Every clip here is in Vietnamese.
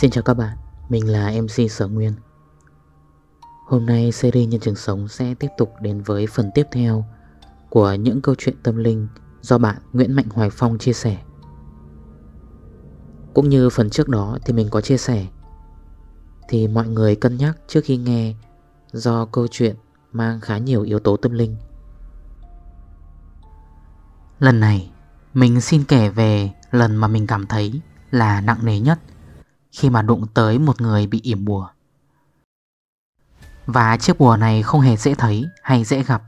Xin chào các bạn, mình là MC Sở Nguyên Hôm nay series Nhân chứng sống sẽ tiếp tục đến với phần tiếp theo Của những câu chuyện tâm linh do bạn Nguyễn Mạnh Hoài Phong chia sẻ Cũng như phần trước đó thì mình có chia sẻ Thì mọi người cân nhắc trước khi nghe Do câu chuyện mang khá nhiều yếu tố tâm linh Lần này mình xin kể về lần mà mình cảm thấy là nặng nề nhất khi mà đụng tới một người bị yểm bùa. Và chiếc bùa này không hề dễ thấy hay dễ gặp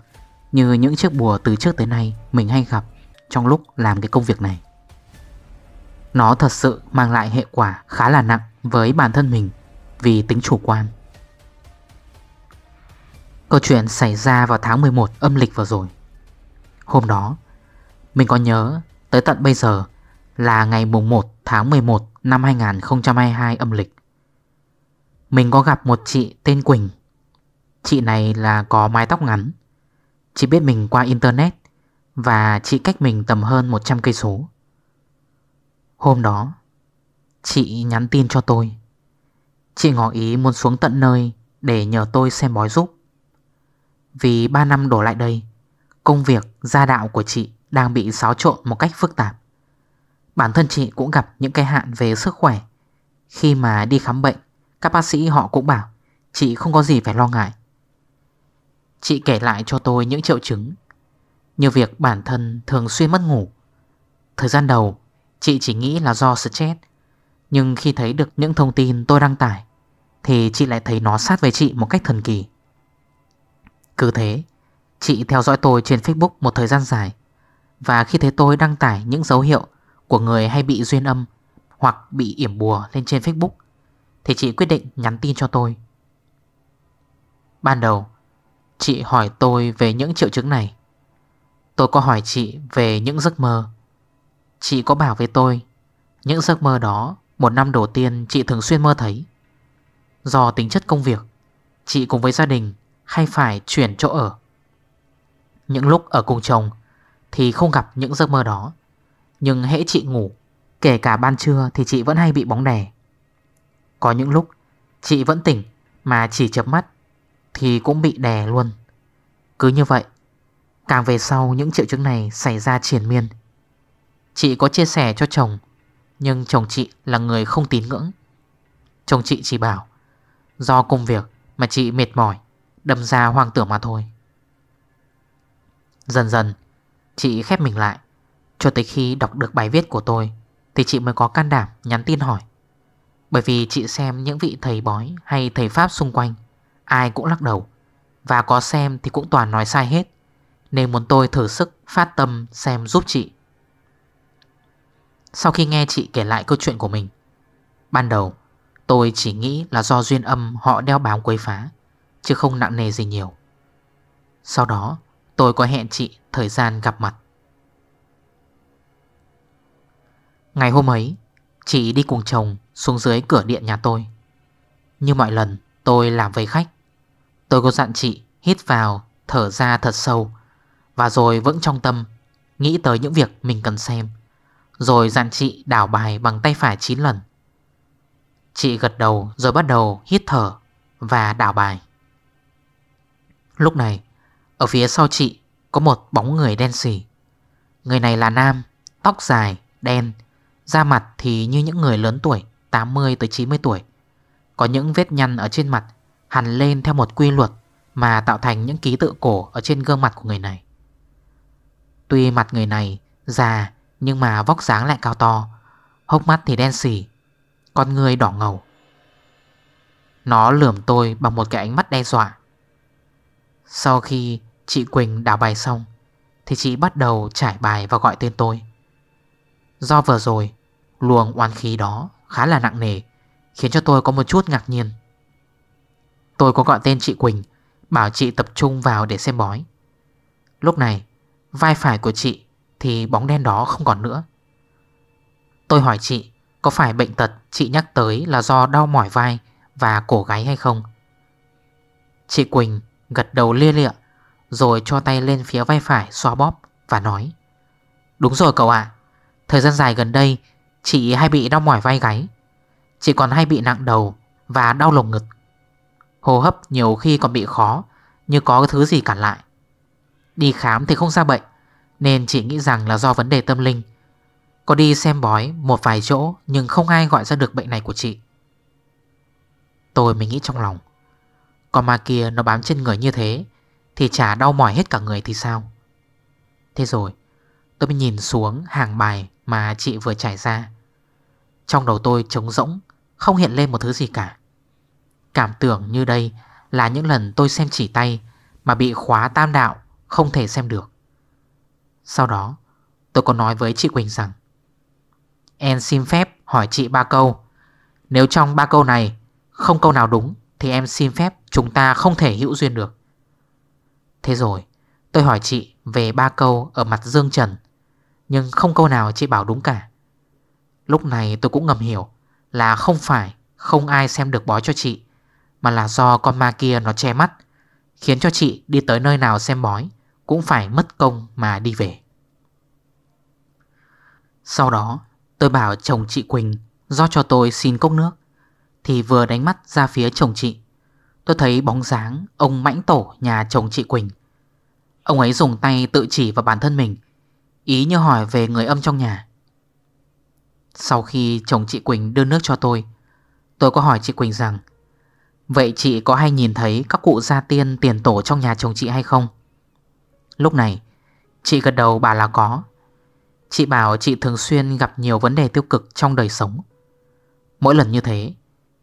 như những chiếc bùa từ trước tới nay mình hay gặp trong lúc làm cái công việc này. Nó thật sự mang lại hệ quả khá là nặng với bản thân mình vì tính chủ quan. Câu chuyện xảy ra vào tháng 11 âm lịch vừa rồi. Hôm đó, mình có nhớ tới tận bây giờ là ngày mùng 1 tháng 11 năm 2022 âm lịch Mình có gặp một chị tên Quỳnh Chị này là có mái tóc ngắn Chị biết mình qua internet Và chị cách mình tầm hơn 100 cây số Hôm đó Chị nhắn tin cho tôi Chị ngỏ ý muốn xuống tận nơi Để nhờ tôi xem bói giúp Vì 3 năm đổ lại đây Công việc gia đạo của chị Đang bị xáo trộn một cách phức tạp Bản thân chị cũng gặp những cái hạn về sức khỏe Khi mà đi khám bệnh Các bác sĩ họ cũng bảo Chị không có gì phải lo ngại Chị kể lại cho tôi những triệu chứng Như việc bản thân thường xuyên mất ngủ Thời gian đầu Chị chỉ nghĩ là do stress Nhưng khi thấy được những thông tin tôi đăng tải Thì chị lại thấy nó sát với chị một cách thần kỳ Cứ thế Chị theo dõi tôi trên Facebook một thời gian dài Và khi thấy tôi đăng tải những dấu hiệu của người hay bị duyên âm Hoặc bị yểm bùa lên trên Facebook Thì chị quyết định nhắn tin cho tôi Ban đầu Chị hỏi tôi về những triệu chứng này Tôi có hỏi chị về những giấc mơ Chị có bảo với tôi Những giấc mơ đó Một năm đầu tiên chị thường xuyên mơ thấy Do tính chất công việc Chị cùng với gia đình Hay phải chuyển chỗ ở Những lúc ở cùng chồng Thì không gặp những giấc mơ đó nhưng hễ chị ngủ Kể cả ban trưa thì chị vẫn hay bị bóng đè Có những lúc Chị vẫn tỉnh mà chỉ chập mắt Thì cũng bị đè luôn Cứ như vậy Càng về sau những triệu chứng này xảy ra triển miên Chị có chia sẻ cho chồng Nhưng chồng chị là người không tín ngưỡng Chồng chị chỉ bảo Do công việc mà chị mệt mỏi Đâm ra hoang tưởng mà thôi Dần dần Chị khép mình lại cho tới khi đọc được bài viết của tôi Thì chị mới có can đảm nhắn tin hỏi Bởi vì chị xem những vị thầy bói Hay thầy Pháp xung quanh Ai cũng lắc đầu Và có xem thì cũng toàn nói sai hết Nên muốn tôi thử sức phát tâm xem giúp chị Sau khi nghe chị kể lại câu chuyện của mình Ban đầu tôi chỉ nghĩ là do duyên âm họ đeo bám quấy phá Chứ không nặng nề gì nhiều Sau đó tôi có hẹn chị thời gian gặp mặt Ngày hôm ấy Chị đi cùng chồng xuống dưới cửa điện nhà tôi Như mọi lần tôi làm với khách Tôi có dặn chị hít vào Thở ra thật sâu Và rồi vẫn trong tâm Nghĩ tới những việc mình cần xem Rồi dặn chị đảo bài bằng tay phải 9 lần Chị gật đầu rồi bắt đầu hít thở Và đảo bài Lúc này Ở phía sau chị Có một bóng người đen xỉ Người này là nam Tóc dài, đen Da mặt thì như những người lớn tuổi 80-90 tuổi Có những vết nhăn ở trên mặt Hằn lên theo một quy luật Mà tạo thành những ký tự cổ Ở trên gương mặt của người này Tuy mặt người này già Nhưng mà vóc dáng lại cao to Hốc mắt thì đen xỉ Con người đỏ ngầu Nó lườm tôi bằng một cái ánh mắt đe dọa Sau khi chị Quỳnh đào bài xong Thì chị bắt đầu trải bài và gọi tên tôi Do vừa rồi Luồng oan khí đó khá là nặng nề Khiến cho tôi có một chút ngạc nhiên Tôi có gọi tên chị Quỳnh Bảo chị tập trung vào để xem bói Lúc này Vai phải của chị Thì bóng đen đó không còn nữa Tôi hỏi chị Có phải bệnh tật chị nhắc tới là do đau mỏi vai Và cổ gáy hay không Chị Quỳnh gật đầu lia lịa Rồi cho tay lên phía vai phải xoa bóp Và nói Đúng rồi cậu ạ Thời gian dài gần đây Chị hay bị đau mỏi vai gáy Chị còn hay bị nặng đầu Và đau lồng ngực Hô hấp nhiều khi còn bị khó Như có thứ gì cản lại Đi khám thì không ra bệnh Nên chị nghĩ rằng là do vấn đề tâm linh Có đi xem bói một vài chỗ Nhưng không ai gọi ra được bệnh này của chị Tôi mình nghĩ trong lòng Còn mà kia nó bám trên người như thế Thì chả đau mỏi hết cả người thì sao Thế rồi Tôi mới nhìn xuống hàng bài mà chị vừa trải ra Trong đầu tôi trống rỗng Không hiện lên một thứ gì cả Cảm tưởng như đây là những lần tôi xem chỉ tay Mà bị khóa tam đạo Không thể xem được Sau đó tôi có nói với chị Quỳnh rằng Em xin phép hỏi chị ba câu Nếu trong ba câu này Không câu nào đúng Thì em xin phép chúng ta không thể hữu duyên được Thế rồi tôi hỏi chị về ba câu ở mặt Dương Trần nhưng không câu nào chị bảo đúng cả Lúc này tôi cũng ngầm hiểu Là không phải không ai xem được bói cho chị Mà là do con ma kia nó che mắt Khiến cho chị đi tới nơi nào xem bói Cũng phải mất công mà đi về Sau đó tôi bảo chồng chị Quỳnh Do cho tôi xin cốc nước Thì vừa đánh mắt ra phía chồng chị Tôi thấy bóng dáng ông mãnh tổ nhà chồng chị Quỳnh Ông ấy dùng tay tự chỉ vào bản thân mình Ý như hỏi về người âm trong nhà Sau khi chồng chị Quỳnh đưa nước cho tôi Tôi có hỏi chị Quỳnh rằng Vậy chị có hay nhìn thấy các cụ gia tiên tiền tổ trong nhà chồng chị hay không? Lúc này Chị gật đầu bà là có Chị bảo chị thường xuyên gặp nhiều vấn đề tiêu cực trong đời sống Mỗi lần như thế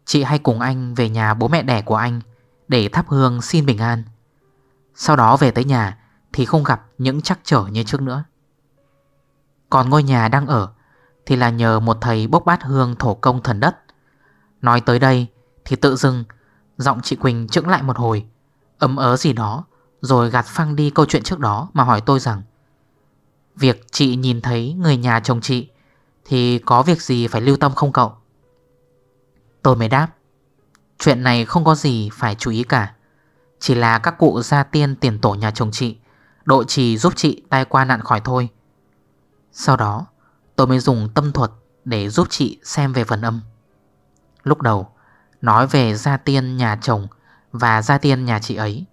Chị hay cùng anh về nhà bố mẹ đẻ của anh Để thắp hương xin bình an Sau đó về tới nhà Thì không gặp những trắc trở như trước nữa còn ngôi nhà đang ở Thì là nhờ một thầy bốc bát hương thổ công thần đất Nói tới đây Thì tự dưng Giọng chị Quỳnh trững lại một hồi Ấm ớ gì đó Rồi gạt phăng đi câu chuyện trước đó Mà hỏi tôi rằng Việc chị nhìn thấy người nhà chồng chị Thì có việc gì phải lưu tâm không cậu Tôi mới đáp Chuyện này không có gì phải chú ý cả Chỉ là các cụ gia tiên tiền tổ nhà chồng chị Độ trì giúp chị tai qua nạn khỏi thôi sau đó tôi mới dùng tâm thuật để giúp chị xem về phần âm Lúc đầu nói về gia tiên nhà chồng và gia tiên nhà chị ấy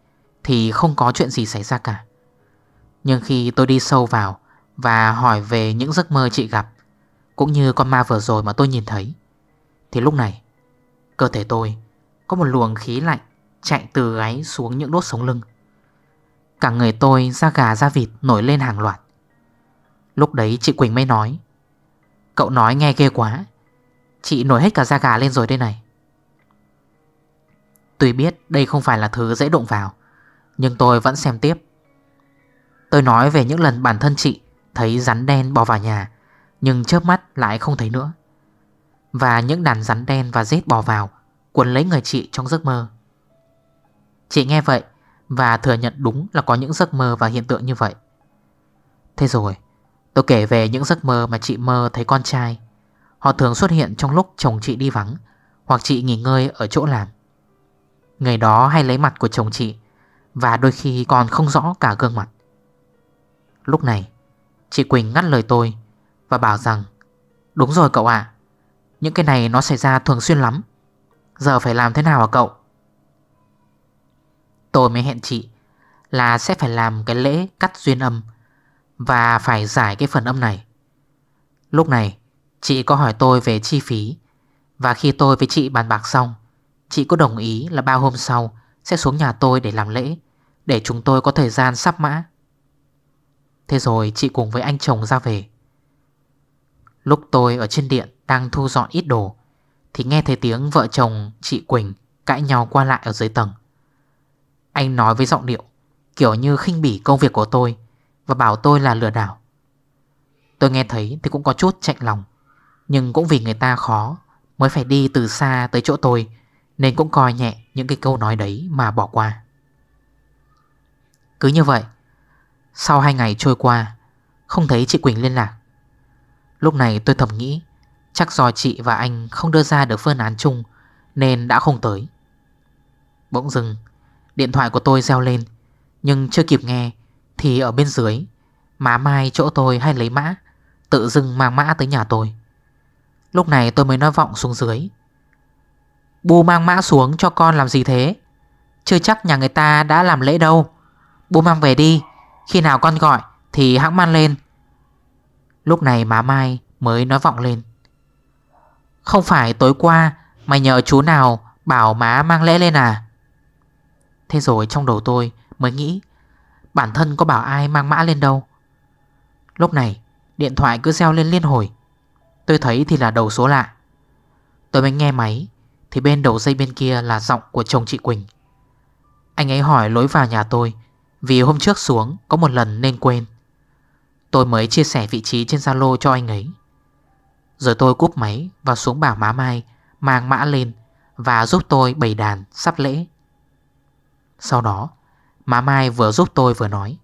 Thì không có chuyện gì xảy ra cả Nhưng khi tôi đi sâu vào và hỏi về những giấc mơ chị gặp Cũng như con ma vừa rồi mà tôi nhìn thấy Thì lúc này cơ thể tôi có một luồng khí lạnh chạy từ gáy xuống những đốt sống lưng Cả người tôi da gà da vịt nổi lên hàng loạt Lúc đấy chị Quỳnh mới nói Cậu nói nghe ghê quá Chị nổi hết cả da gà lên rồi đây này Tuy biết đây không phải là thứ dễ đụng vào Nhưng tôi vẫn xem tiếp Tôi nói về những lần bản thân chị Thấy rắn đen bò vào nhà Nhưng chớp mắt lại không thấy nữa Và những đàn rắn đen và rết bò vào Cuốn lấy người chị trong giấc mơ Chị nghe vậy Và thừa nhận đúng là có những giấc mơ và hiện tượng như vậy Thế rồi Tôi kể về những giấc mơ mà chị mơ thấy con trai Họ thường xuất hiện trong lúc chồng chị đi vắng Hoặc chị nghỉ ngơi ở chỗ làm Người đó hay lấy mặt của chồng chị Và đôi khi còn không rõ cả gương mặt Lúc này Chị Quỳnh ngắt lời tôi Và bảo rằng Đúng rồi cậu ạ Những cái này nó xảy ra thường xuyên lắm Giờ phải làm thế nào hả cậu Tôi mới hẹn chị Là sẽ phải làm cái lễ cắt duyên âm và phải giải cái phần âm này Lúc này Chị có hỏi tôi về chi phí Và khi tôi với chị bàn bạc xong Chị có đồng ý là bao hôm sau Sẽ xuống nhà tôi để làm lễ Để chúng tôi có thời gian sắp mã Thế rồi chị cùng với anh chồng ra về Lúc tôi ở trên điện Đang thu dọn ít đồ Thì nghe thấy tiếng vợ chồng chị Quỳnh Cãi nhau qua lại ở dưới tầng Anh nói với giọng điệu Kiểu như khinh bỉ công việc của tôi và bảo tôi là lừa đảo Tôi nghe thấy thì cũng có chút chạy lòng Nhưng cũng vì người ta khó Mới phải đi từ xa tới chỗ tôi Nên cũng coi nhẹ những cái câu nói đấy mà bỏ qua Cứ như vậy Sau hai ngày trôi qua Không thấy chị Quỳnh liên lạc Lúc này tôi thầm nghĩ Chắc do chị và anh không đưa ra được phương án chung Nên đã không tới Bỗng dừng Điện thoại của tôi reo lên Nhưng chưa kịp nghe thì ở bên dưới Má Mai chỗ tôi hay lấy mã Tự dưng mang mã tới nhà tôi Lúc này tôi mới nói vọng xuống dưới Bố mang mã xuống cho con làm gì thế Chưa chắc nhà người ta đã làm lễ đâu Bố mang về đi Khi nào con gọi thì hãng mang lên Lúc này má Mai mới nói vọng lên Không phải tối qua Mày nhờ chú nào bảo má mang lễ lên à Thế rồi trong đầu tôi mới nghĩ Bản thân có bảo ai mang mã lên đâu Lúc này Điện thoại cứ reo lên liên hồi Tôi thấy thì là đầu số lạ Tôi mới nghe máy Thì bên đầu dây bên kia là giọng của chồng chị Quỳnh Anh ấy hỏi lối vào nhà tôi Vì hôm trước xuống Có một lần nên quên Tôi mới chia sẻ vị trí trên Zalo cho anh ấy Rồi tôi cúp máy Và xuống bảo má mai Mang mã lên Và giúp tôi bày đàn sắp lễ Sau đó Má Mai vừa giúp tôi vừa nói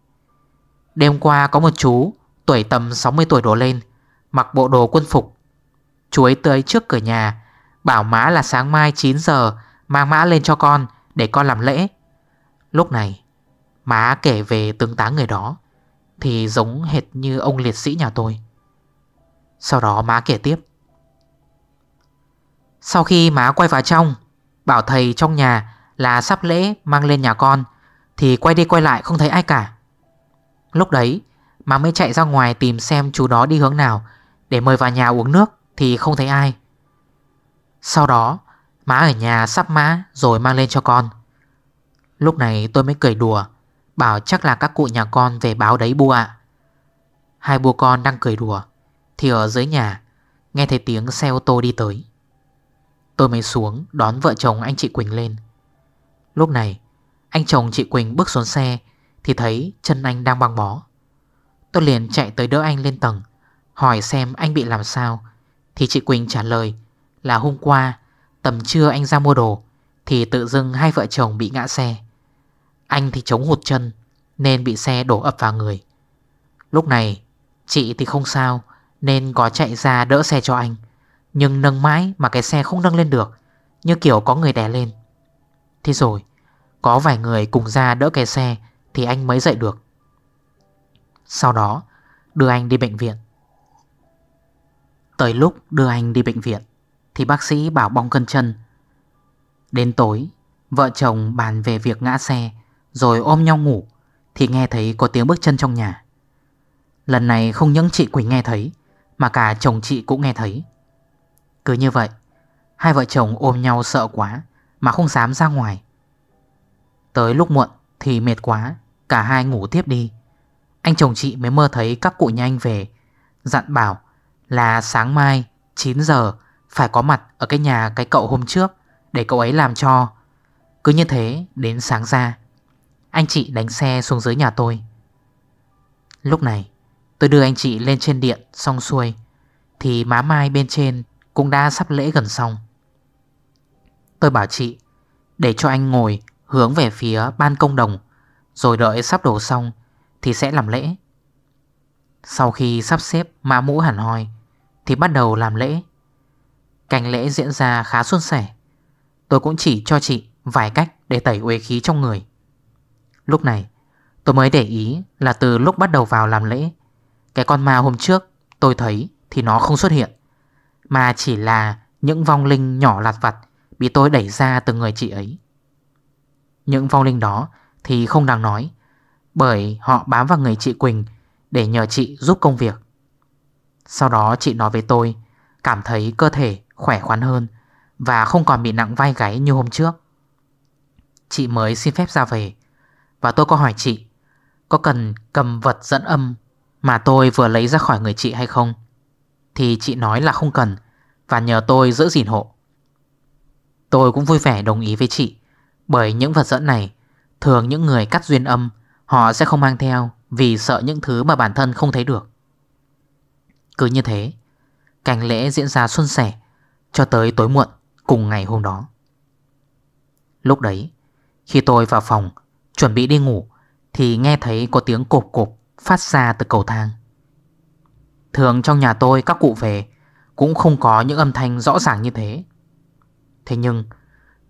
Đêm qua có một chú Tuổi tầm 60 tuổi đổ lên Mặc bộ đồ quân phục Chú ấy tới trước cửa nhà Bảo má là sáng mai 9 giờ Mang mã lên cho con để con làm lễ Lúc này Má kể về tướng tá người đó Thì giống hệt như ông liệt sĩ nhà tôi Sau đó má kể tiếp Sau khi má quay vào trong Bảo thầy trong nhà là sắp lễ mang lên nhà con thì quay đi quay lại không thấy ai cả Lúc đấy Má mới chạy ra ngoài tìm xem chú đó đi hướng nào Để mời vào nhà uống nước Thì không thấy ai Sau đó Má ở nhà sắp mã rồi mang lên cho con Lúc này tôi mới cười đùa Bảo chắc là các cụ nhà con về báo đấy bu ạ Hai bố con đang cười đùa Thì ở dưới nhà Nghe thấy tiếng xe ô tô đi tới Tôi mới xuống đón vợ chồng anh chị Quỳnh lên Lúc này anh chồng chị Quỳnh bước xuống xe Thì thấy chân anh đang băng bó Tôi liền chạy tới đỡ anh lên tầng Hỏi xem anh bị làm sao Thì chị Quỳnh trả lời Là hôm qua tầm trưa anh ra mua đồ Thì tự dưng hai vợ chồng bị ngã xe Anh thì chống hụt chân Nên bị xe đổ ập vào người Lúc này Chị thì không sao Nên có chạy ra đỡ xe cho anh Nhưng nâng mãi mà cái xe không nâng lên được Như kiểu có người đè lên Thế rồi có vài người cùng ra đỡ cái xe Thì anh mới dậy được Sau đó đưa anh đi bệnh viện Tới lúc đưa anh đi bệnh viện Thì bác sĩ bảo bong cân chân Đến tối Vợ chồng bàn về việc ngã xe Rồi ôm nhau ngủ Thì nghe thấy có tiếng bước chân trong nhà Lần này không những chị Quỳnh nghe thấy Mà cả chồng chị cũng nghe thấy Cứ như vậy Hai vợ chồng ôm nhau sợ quá Mà không dám ra ngoài Tới lúc muộn thì mệt quá Cả hai ngủ tiếp đi Anh chồng chị mới mơ thấy các cụ nhà anh về Dặn bảo là sáng mai 9 giờ phải có mặt ở cái nhà cái cậu hôm trước Để cậu ấy làm cho Cứ như thế đến sáng ra Anh chị đánh xe xuống dưới nhà tôi Lúc này tôi đưa anh chị lên trên điện xong xuôi Thì má mai bên trên cũng đã sắp lễ gần xong Tôi bảo chị Để cho anh ngồi Hướng về phía ban công đồng Rồi đợi sắp đổ xong Thì sẽ làm lễ Sau khi sắp xếp mã mũ hẳn hoi Thì bắt đầu làm lễ Cành lễ diễn ra khá suôn sẻ Tôi cũng chỉ cho chị Vài cách để tẩy uế khí trong người Lúc này Tôi mới để ý là từ lúc bắt đầu vào làm lễ Cái con ma hôm trước Tôi thấy thì nó không xuất hiện Mà chỉ là những vong linh nhỏ lạt vặt Bị tôi đẩy ra từ người chị ấy những vong linh đó thì không đáng nói Bởi họ bám vào người chị Quỳnh Để nhờ chị giúp công việc Sau đó chị nói với tôi Cảm thấy cơ thể khỏe khoắn hơn Và không còn bị nặng vai gáy như hôm trước Chị mới xin phép ra về Và tôi có hỏi chị Có cần cầm vật dẫn âm Mà tôi vừa lấy ra khỏi người chị hay không Thì chị nói là không cần Và nhờ tôi giữ gìn hộ Tôi cũng vui vẻ đồng ý với chị bởi những vật dẫn này Thường những người cắt duyên âm Họ sẽ không mang theo Vì sợ những thứ mà bản thân không thấy được Cứ như thế Cảnh lễ diễn ra xuân sẻ Cho tới tối muộn cùng ngày hôm đó Lúc đấy Khi tôi vào phòng Chuẩn bị đi ngủ Thì nghe thấy có tiếng cộp cộp Phát ra từ cầu thang Thường trong nhà tôi các cụ về Cũng không có những âm thanh rõ ràng như thế Thế nhưng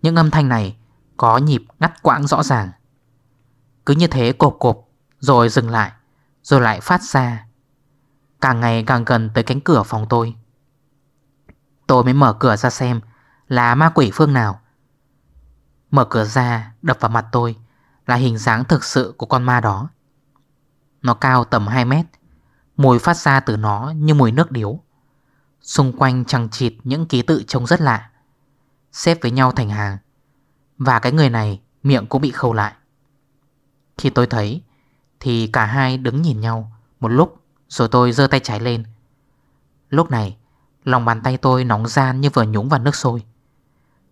Những âm thanh này có nhịp ngắt quãng rõ ràng Cứ như thế cộp cộp Rồi dừng lại Rồi lại phát ra Càng ngày càng gần tới cánh cửa phòng tôi Tôi mới mở cửa ra xem Là ma quỷ phương nào Mở cửa ra đập vào mặt tôi Là hình dáng thực sự của con ma đó Nó cao tầm 2 mét Mùi phát ra từ nó như mùi nước điếu Xung quanh chẳng chịt những ký tự trông rất lạ Xếp với nhau thành hàng và cái người này miệng cũng bị khâu lại Khi tôi thấy Thì cả hai đứng nhìn nhau Một lúc rồi tôi dơ tay trái lên Lúc này Lòng bàn tay tôi nóng gian như vừa nhúng vào nước sôi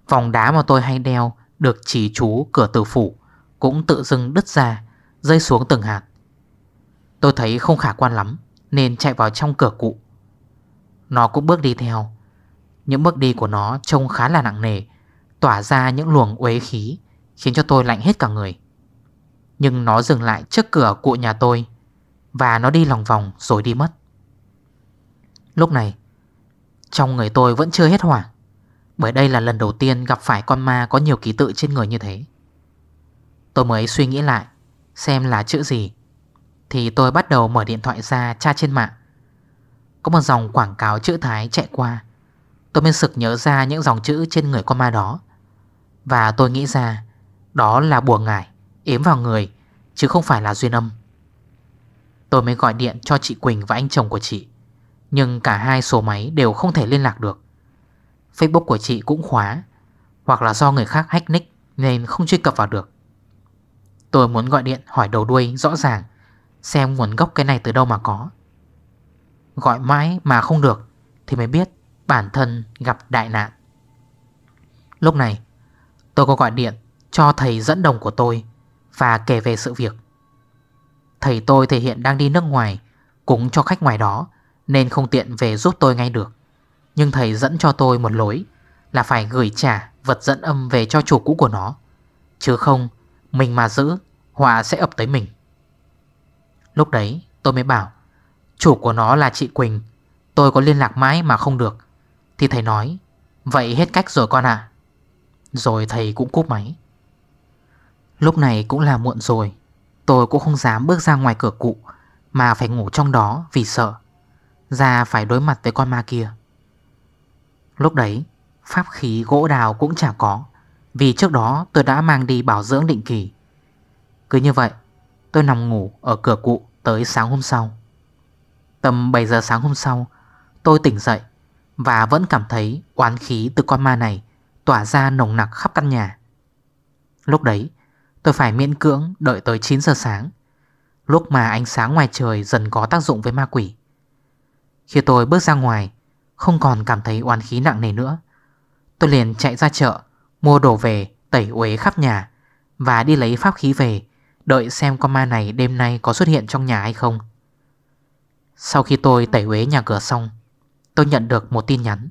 Vòng đá mà tôi hay đeo Được chỉ chú cửa tử phủ Cũng tự dưng đứt ra Rơi xuống từng hạt Tôi thấy không khả quan lắm Nên chạy vào trong cửa cụ Nó cũng bước đi theo Những bước đi của nó trông khá là nặng nề Tỏa ra những luồng uế khí Khiến cho tôi lạnh hết cả người Nhưng nó dừng lại trước cửa cụ nhà tôi Và nó đi lòng vòng rồi đi mất Lúc này Trong người tôi vẫn chưa hết hoảng Bởi đây là lần đầu tiên gặp phải con ma Có nhiều ký tự trên người như thế Tôi mới suy nghĩ lại Xem là chữ gì Thì tôi bắt đầu mở điện thoại ra tra trên mạng Có một dòng quảng cáo chữ Thái chạy qua Tôi mới sực nhớ ra những dòng chữ trên người con ma đó và tôi nghĩ ra Đó là bùa ngải Yếm vào người Chứ không phải là duyên âm Tôi mới gọi điện cho chị Quỳnh và anh chồng của chị Nhưng cả hai số máy đều không thể liên lạc được Facebook của chị cũng khóa Hoặc là do người khác hack nick Nên không truy cập vào được Tôi muốn gọi điện hỏi đầu đuôi rõ ràng Xem nguồn gốc cái này từ đâu mà có Gọi mãi mà không được Thì mới biết bản thân gặp đại nạn Lúc này Tôi có gọi điện cho thầy dẫn đồng của tôi Và kể về sự việc Thầy tôi thể hiện đang đi nước ngoài Cúng cho khách ngoài đó Nên không tiện về giúp tôi ngay được Nhưng thầy dẫn cho tôi một lối Là phải gửi trả vật dẫn âm về cho chủ cũ của nó Chứ không Mình mà giữ Họa sẽ ập tới mình Lúc đấy tôi mới bảo Chủ của nó là chị Quỳnh Tôi có liên lạc mãi mà không được Thì thầy nói Vậy hết cách rồi con ạ rồi thầy cũng cúp máy Lúc này cũng là muộn rồi Tôi cũng không dám bước ra ngoài cửa cụ Mà phải ngủ trong đó vì sợ Ra phải đối mặt với con ma kia Lúc đấy Pháp khí gỗ đào cũng chả có Vì trước đó tôi đã mang đi bảo dưỡng định kỳ Cứ như vậy Tôi nằm ngủ ở cửa cụ tới sáng hôm sau Tầm 7 giờ sáng hôm sau Tôi tỉnh dậy Và vẫn cảm thấy oán khí từ con ma này tỏa ra nồng nặc khắp căn nhà. Lúc đấy, tôi phải miễn cưỡng đợi tới 9 giờ sáng, lúc mà ánh sáng ngoài trời dần có tác dụng với ma quỷ. Khi tôi bước ra ngoài, không còn cảm thấy oan khí nặng nề nữa. Tôi liền chạy ra chợ, mua đồ về, tẩy uế khắp nhà và đi lấy pháp khí về, đợi xem con ma này đêm nay có xuất hiện trong nhà hay không. Sau khi tôi tẩy uế nhà cửa xong, tôi nhận được một tin nhắn.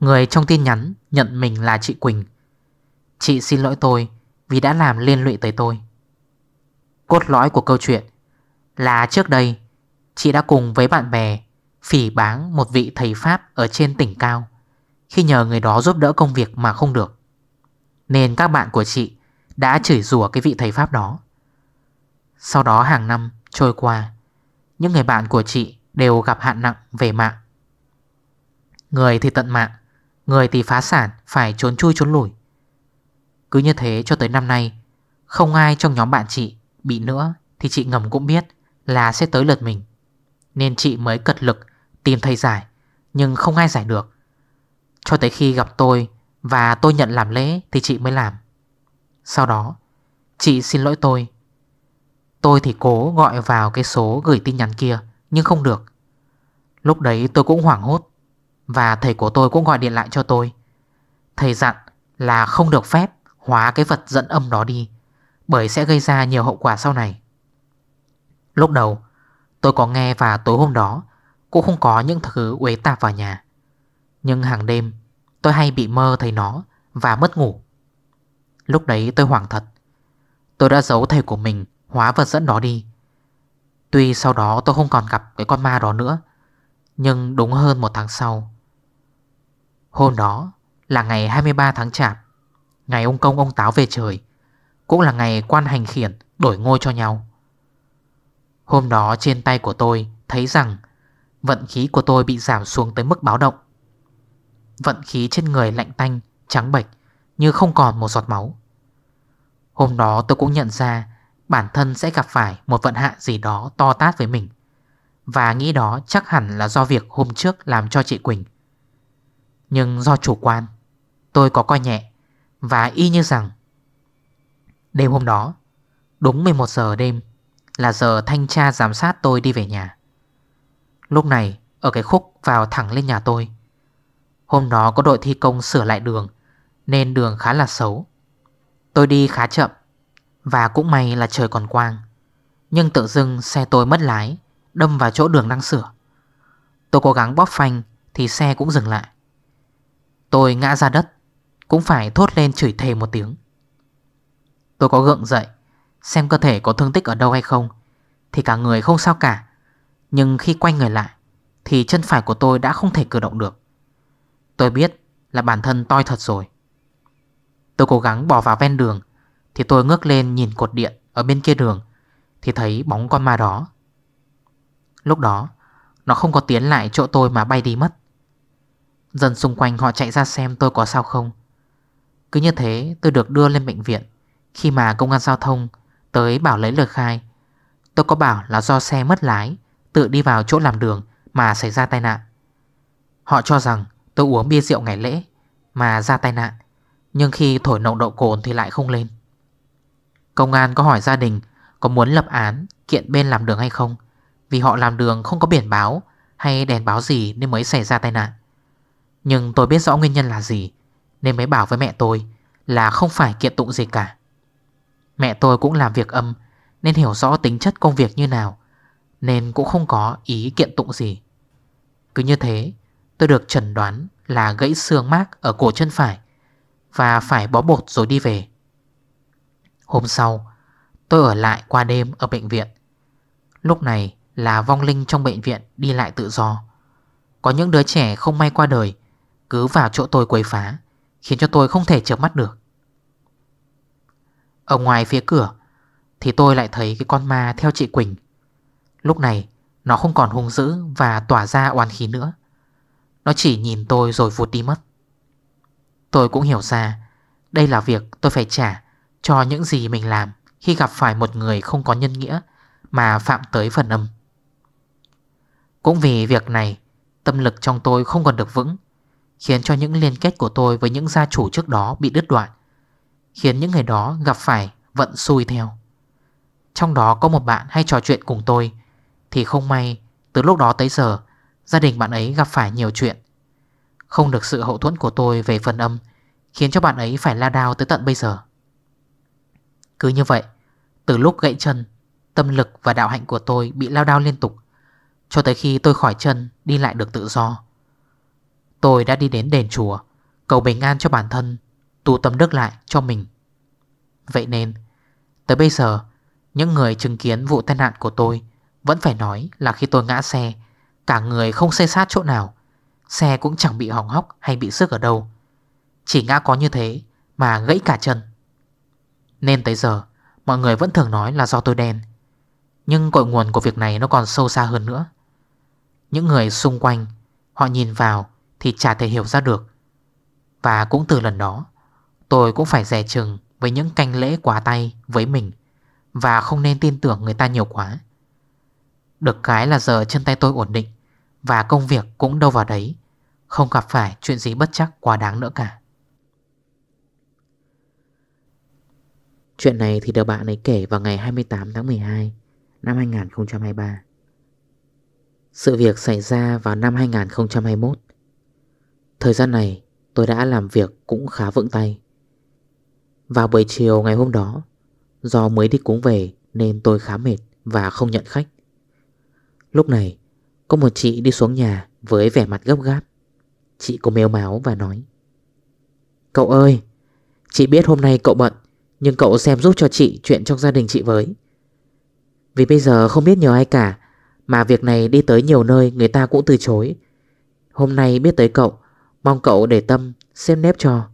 Người trong tin nhắn nhận mình là chị Quỳnh Chị xin lỗi tôi vì đã làm liên lụy tới tôi Cốt lõi của câu chuyện là trước đây Chị đã cùng với bạn bè phỉ báng một vị thầy Pháp ở trên tỉnh cao Khi nhờ người đó giúp đỡ công việc mà không được Nên các bạn của chị đã chửi rủa cái vị thầy Pháp đó Sau đó hàng năm trôi qua Những người bạn của chị đều gặp hạn nặng về mạng Người thì tận mạng Người thì phá sản phải trốn chui trốn lủi Cứ như thế cho tới năm nay Không ai trong nhóm bạn chị Bị nữa thì chị ngầm cũng biết Là sẽ tới lượt mình Nên chị mới cật lực tìm thầy giải Nhưng không ai giải được Cho tới khi gặp tôi Và tôi nhận làm lễ thì chị mới làm Sau đó Chị xin lỗi tôi Tôi thì cố gọi vào cái số gửi tin nhắn kia Nhưng không được Lúc đấy tôi cũng hoảng hốt và thầy của tôi cũng gọi điện lại cho tôi Thầy dặn là không được phép Hóa cái vật dẫn âm đó đi Bởi sẽ gây ra nhiều hậu quả sau này Lúc đầu Tôi có nghe và tối hôm đó Cũng không có những thứ uế tạp vào nhà Nhưng hàng đêm Tôi hay bị mơ thấy nó Và mất ngủ Lúc đấy tôi hoảng thật Tôi đã giấu thầy của mình Hóa vật dẫn đó đi Tuy sau đó tôi không còn gặp cái con ma đó nữa Nhưng đúng hơn một tháng sau Hôm đó là ngày 23 tháng chạp Ngày ông công ông táo về trời Cũng là ngày quan hành khiển đổi ngôi cho nhau Hôm đó trên tay của tôi thấy rằng Vận khí của tôi bị giảm xuống tới mức báo động Vận khí trên người lạnh tanh, trắng bệch Như không còn một giọt máu Hôm đó tôi cũng nhận ra Bản thân sẽ gặp phải một vận hạn gì đó to tát với mình Và nghĩ đó chắc hẳn là do việc hôm trước làm cho chị Quỳnh nhưng do chủ quan Tôi có coi nhẹ Và y như rằng Đêm hôm đó Đúng 11 giờ đêm Là giờ thanh tra giám sát tôi đi về nhà Lúc này Ở cái khúc vào thẳng lên nhà tôi Hôm đó có đội thi công sửa lại đường Nên đường khá là xấu Tôi đi khá chậm Và cũng may là trời còn quang Nhưng tự dưng xe tôi mất lái Đâm vào chỗ đường đang sửa Tôi cố gắng bóp phanh Thì xe cũng dừng lại Tôi ngã ra đất Cũng phải thốt lên chửi thề một tiếng Tôi có gượng dậy Xem cơ thể có thương tích ở đâu hay không Thì cả người không sao cả Nhưng khi quay người lại Thì chân phải của tôi đã không thể cử động được Tôi biết là bản thân toi thật rồi Tôi cố gắng bỏ vào ven đường Thì tôi ngước lên nhìn cột điện Ở bên kia đường Thì thấy bóng con ma đó Lúc đó Nó không có tiến lại chỗ tôi mà bay đi mất Dần xung quanh họ chạy ra xem tôi có sao không Cứ như thế tôi được đưa lên bệnh viện Khi mà công an giao thông Tới bảo lấy lời khai Tôi có bảo là do xe mất lái Tự đi vào chỗ làm đường Mà xảy ra tai nạn Họ cho rằng tôi uống bia rượu ngày lễ Mà ra tai nạn Nhưng khi thổi nồng độ cồn thì lại không lên Công an có hỏi gia đình Có muốn lập án kiện bên làm đường hay không Vì họ làm đường không có biển báo Hay đèn báo gì nên mới xảy ra tai nạn nhưng tôi biết rõ nguyên nhân là gì Nên mới bảo với mẹ tôi Là không phải kiện tụng gì cả Mẹ tôi cũng làm việc âm Nên hiểu rõ tính chất công việc như nào Nên cũng không có ý kiện tụng gì Cứ như thế Tôi được chẩn đoán là gãy xương mác Ở cổ chân phải Và phải bó bột rồi đi về Hôm sau Tôi ở lại qua đêm ở bệnh viện Lúc này là vong linh trong bệnh viện Đi lại tự do Có những đứa trẻ không may qua đời cứ vào chỗ tôi quấy phá Khiến cho tôi không thể chợp mắt được Ở ngoài phía cửa Thì tôi lại thấy cái con ma theo chị Quỳnh Lúc này Nó không còn hung dữ và tỏa ra oan khí nữa Nó chỉ nhìn tôi rồi vụt đi mất Tôi cũng hiểu ra Đây là việc tôi phải trả Cho những gì mình làm Khi gặp phải một người không có nhân nghĩa Mà phạm tới phần âm Cũng vì việc này Tâm lực trong tôi không còn được vững Khiến cho những liên kết của tôi với những gia chủ trước đó bị đứt đoạn Khiến những người đó gặp phải vận xui theo Trong đó có một bạn hay trò chuyện cùng tôi Thì không may từ lúc đó tới giờ Gia đình bạn ấy gặp phải nhiều chuyện Không được sự hậu thuẫn của tôi về phần âm Khiến cho bạn ấy phải la đao tới tận bây giờ Cứ như vậy Từ lúc gãy chân Tâm lực và đạo hạnh của tôi bị lao đao liên tục Cho tới khi tôi khỏi chân Đi lại được tự do Tôi đã đi đến đền chùa Cầu bình an cho bản thân Tu tâm đức lại cho mình Vậy nên Tới bây giờ Những người chứng kiến vụ tai nạn của tôi Vẫn phải nói là khi tôi ngã xe Cả người không xây sát chỗ nào Xe cũng chẳng bị hỏng hóc hay bị sức ở đâu Chỉ ngã có như thế Mà gãy cả chân Nên tới giờ Mọi người vẫn thường nói là do tôi đen Nhưng cội nguồn của việc này nó còn sâu xa hơn nữa Những người xung quanh Họ nhìn vào thì chả thể hiểu ra được Và cũng từ lần đó Tôi cũng phải rẻ chừng với những canh lễ quá tay với mình Và không nên tin tưởng người ta nhiều quá Được cái là giờ chân tay tôi ổn định Và công việc cũng đâu vào đấy Không gặp phải chuyện gì bất chắc quá đáng nữa cả Chuyện này thì được bạn ấy kể vào ngày 28 tháng 12 năm 2023 Sự việc xảy ra vào năm 2021 Thời gian này tôi đã làm việc cũng khá vững tay Vào buổi chiều ngày hôm đó Do mới đi cúng về nên tôi khá mệt và không nhận khách Lúc này có một chị đi xuống nhà với vẻ mặt gấp gáp Chị có mêu máu và nói Cậu ơi Chị biết hôm nay cậu bận Nhưng cậu xem giúp cho chị chuyện trong gia đình chị với Vì bây giờ không biết nhờ ai cả Mà việc này đi tới nhiều nơi người ta cũng từ chối Hôm nay biết tới cậu Mong cậu để tâm xếp nếp cho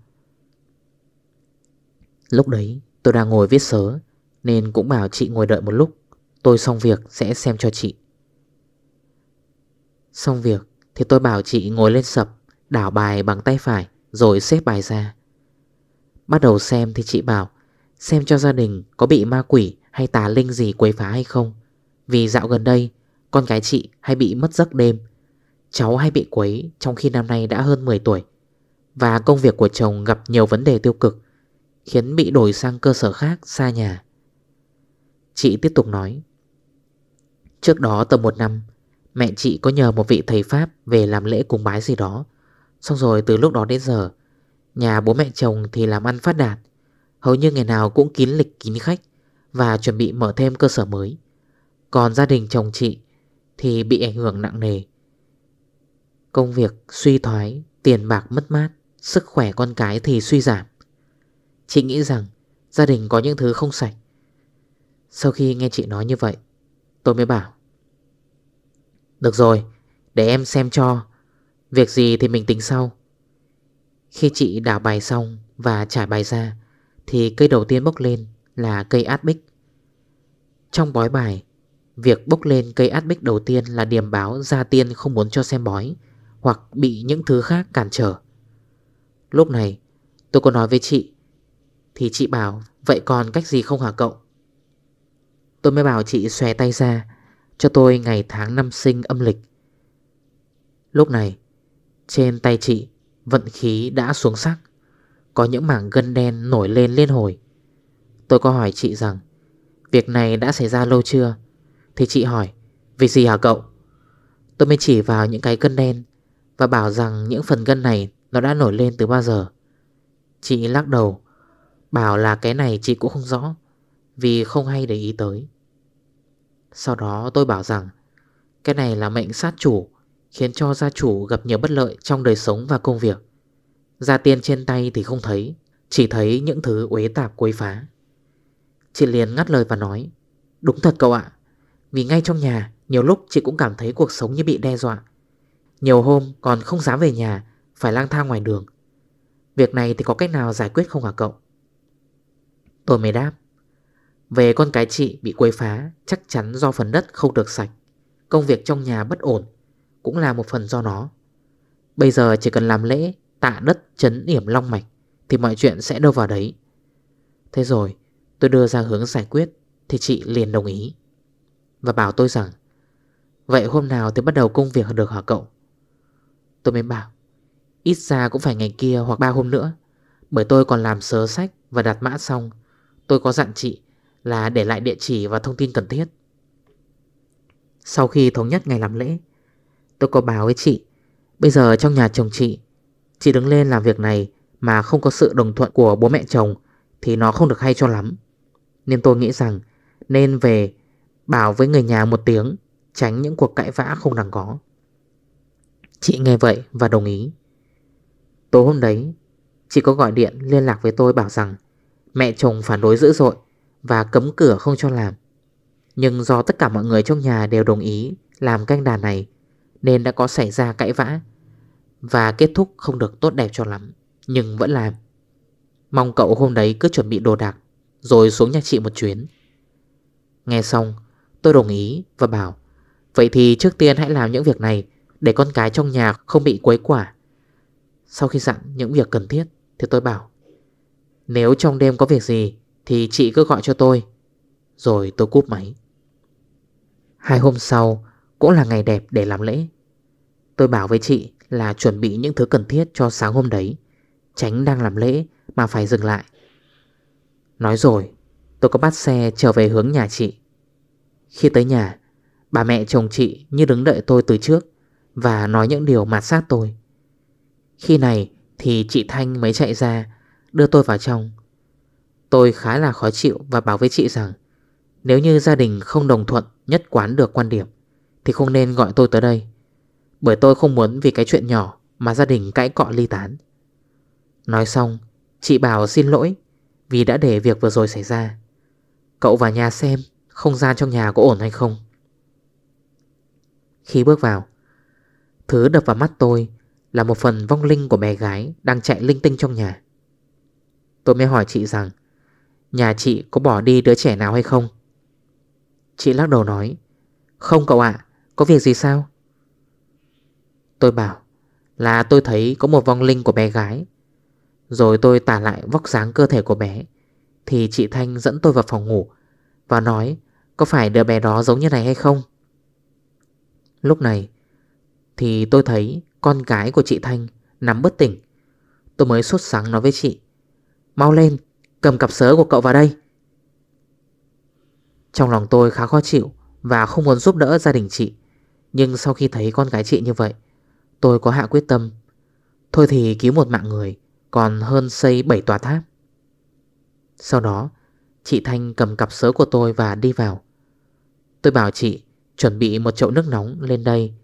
Lúc đấy tôi đang ngồi viết sớ Nên cũng bảo chị ngồi đợi một lúc Tôi xong việc sẽ xem cho chị Xong việc thì tôi bảo chị ngồi lên sập Đảo bài bằng tay phải Rồi xếp bài ra Bắt đầu xem thì chị bảo Xem cho gia đình có bị ma quỷ hay tà linh gì quấy phá hay không Vì dạo gần đây Con gái chị hay bị mất giấc đêm cháu hay bị quấy trong khi năm nay đã hơn 10 tuổi và công việc của chồng gặp nhiều vấn đề tiêu cực khiến bị đổi sang cơ sở khác xa nhà. Chị tiếp tục nói Trước đó tầm một năm mẹ chị có nhờ một vị thầy Pháp về làm lễ cúng bái gì đó xong rồi từ lúc đó đến giờ nhà bố mẹ chồng thì làm ăn phát đạt hầu như ngày nào cũng kín lịch kín khách và chuẩn bị mở thêm cơ sở mới. Còn gia đình chồng chị thì bị ảnh hưởng nặng nề Công việc suy thoái, tiền bạc mất mát, sức khỏe con cái thì suy giảm. Chị nghĩ rằng gia đình có những thứ không sạch. Sau khi nghe chị nói như vậy, tôi mới bảo. Được rồi, để em xem cho. Việc gì thì mình tính sau. Khi chị đảo bài xong và trải bài ra, thì cây đầu tiên bốc lên là cây át bích. Trong bói bài, việc bốc lên cây át bích đầu tiên là điểm báo gia tiên không muốn cho xem bói, hoặc bị những thứ khác cản trở Lúc này tôi có nói với chị Thì chị bảo Vậy còn cách gì không hả cậu Tôi mới bảo chị xòe tay ra Cho tôi ngày tháng năm sinh âm lịch Lúc này Trên tay chị Vận khí đã xuống sắc Có những mảng gân đen nổi lên liên hồi Tôi có hỏi chị rằng Việc này đã xảy ra lâu chưa Thì chị hỏi vì gì hả cậu Tôi mới chỉ vào những cái gân đen và bảo rằng những phần gân này Nó đã nổi lên từ bao giờ Chị lắc đầu Bảo là cái này chị cũng không rõ Vì không hay để ý tới Sau đó tôi bảo rằng Cái này là mệnh sát chủ Khiến cho gia chủ gặp nhiều bất lợi Trong đời sống và công việc Gia tiên trên tay thì không thấy Chỉ thấy những thứ uế tạp quấy phá Chị liền ngắt lời và nói Đúng thật cậu ạ Vì ngay trong nhà Nhiều lúc chị cũng cảm thấy cuộc sống như bị đe dọa nhiều hôm còn không dám về nhà Phải lang thang ngoài đường Việc này thì có cách nào giải quyết không hả cậu Tôi mới đáp Về con cái chị bị quấy phá Chắc chắn do phần đất không được sạch Công việc trong nhà bất ổn Cũng là một phần do nó Bây giờ chỉ cần làm lễ Tạ đất chấn yểm long mạch Thì mọi chuyện sẽ đâu vào đấy Thế rồi tôi đưa ra hướng giải quyết Thì chị liền đồng ý Và bảo tôi rằng Vậy hôm nào thì bắt đầu công việc được hả cậu Tôi mới bảo Ít ra cũng phải ngày kia hoặc ba hôm nữa Bởi tôi còn làm sớ sách và đặt mã xong Tôi có dặn chị là để lại địa chỉ và thông tin cần thiết Sau khi thống nhất ngày làm lễ Tôi có báo với chị Bây giờ trong nhà chồng chị Chị đứng lên làm việc này Mà không có sự đồng thuận của bố mẹ chồng Thì nó không được hay cho lắm Nên tôi nghĩ rằng Nên về bảo với người nhà một tiếng Tránh những cuộc cãi vã không đáng có Chị nghe vậy và đồng ý Tối hôm đấy Chị có gọi điện liên lạc với tôi bảo rằng Mẹ chồng phản đối dữ dội Và cấm cửa không cho làm Nhưng do tất cả mọi người trong nhà đều đồng ý Làm canh đàn này Nên đã có xảy ra cãi vã Và kết thúc không được tốt đẹp cho lắm Nhưng vẫn làm Mong cậu hôm đấy cứ chuẩn bị đồ đạc Rồi xuống nhà chị một chuyến Nghe xong tôi đồng ý và bảo Vậy thì trước tiên hãy làm những việc này để con cái trong nhà không bị quấy quả Sau khi dặn những việc cần thiết Thì tôi bảo Nếu trong đêm có việc gì Thì chị cứ gọi cho tôi Rồi tôi cúp máy Hai hôm sau Cũng là ngày đẹp để làm lễ Tôi bảo với chị là chuẩn bị những thứ cần thiết cho sáng hôm đấy Tránh đang làm lễ mà phải dừng lại Nói rồi Tôi có bắt xe trở về hướng nhà chị Khi tới nhà Bà mẹ chồng chị như đứng đợi tôi từ trước và nói những điều mạt sát tôi Khi này thì chị Thanh mới chạy ra Đưa tôi vào trong Tôi khá là khó chịu và bảo với chị rằng Nếu như gia đình không đồng thuận nhất quán được quan điểm Thì không nên gọi tôi tới đây Bởi tôi không muốn vì cái chuyện nhỏ mà gia đình cãi cọ ly tán Nói xong Chị bảo xin lỗi Vì đã để việc vừa rồi xảy ra Cậu vào nhà xem Không gian trong nhà có ổn hay không Khi bước vào Thứ đập vào mắt tôi là một phần vong linh của bé gái đang chạy linh tinh trong nhà. Tôi mới hỏi chị rằng nhà chị có bỏ đi đứa trẻ nào hay không? Chị lắc đầu nói Không cậu ạ, có việc gì sao? Tôi bảo là tôi thấy có một vong linh của bé gái Rồi tôi tả lại vóc dáng cơ thể của bé Thì chị Thanh dẫn tôi vào phòng ngủ Và nói Có phải đứa bé đó giống như này hay không Lúc này thì tôi thấy con gái của chị Thanh nằm bất tỉnh Tôi mới sốt sáng nói với chị Mau lên cầm cặp sớ của cậu vào đây Trong lòng tôi khá khó chịu Và không muốn giúp đỡ gia đình chị Nhưng sau khi thấy con gái chị như vậy Tôi có hạ quyết tâm Thôi thì cứu một mạng người Còn hơn xây 7 tòa tháp Sau đó Chị Thanh cầm cặp sớ của tôi và đi vào Tôi bảo chị Chuẩn bị một chậu nước nóng lên đây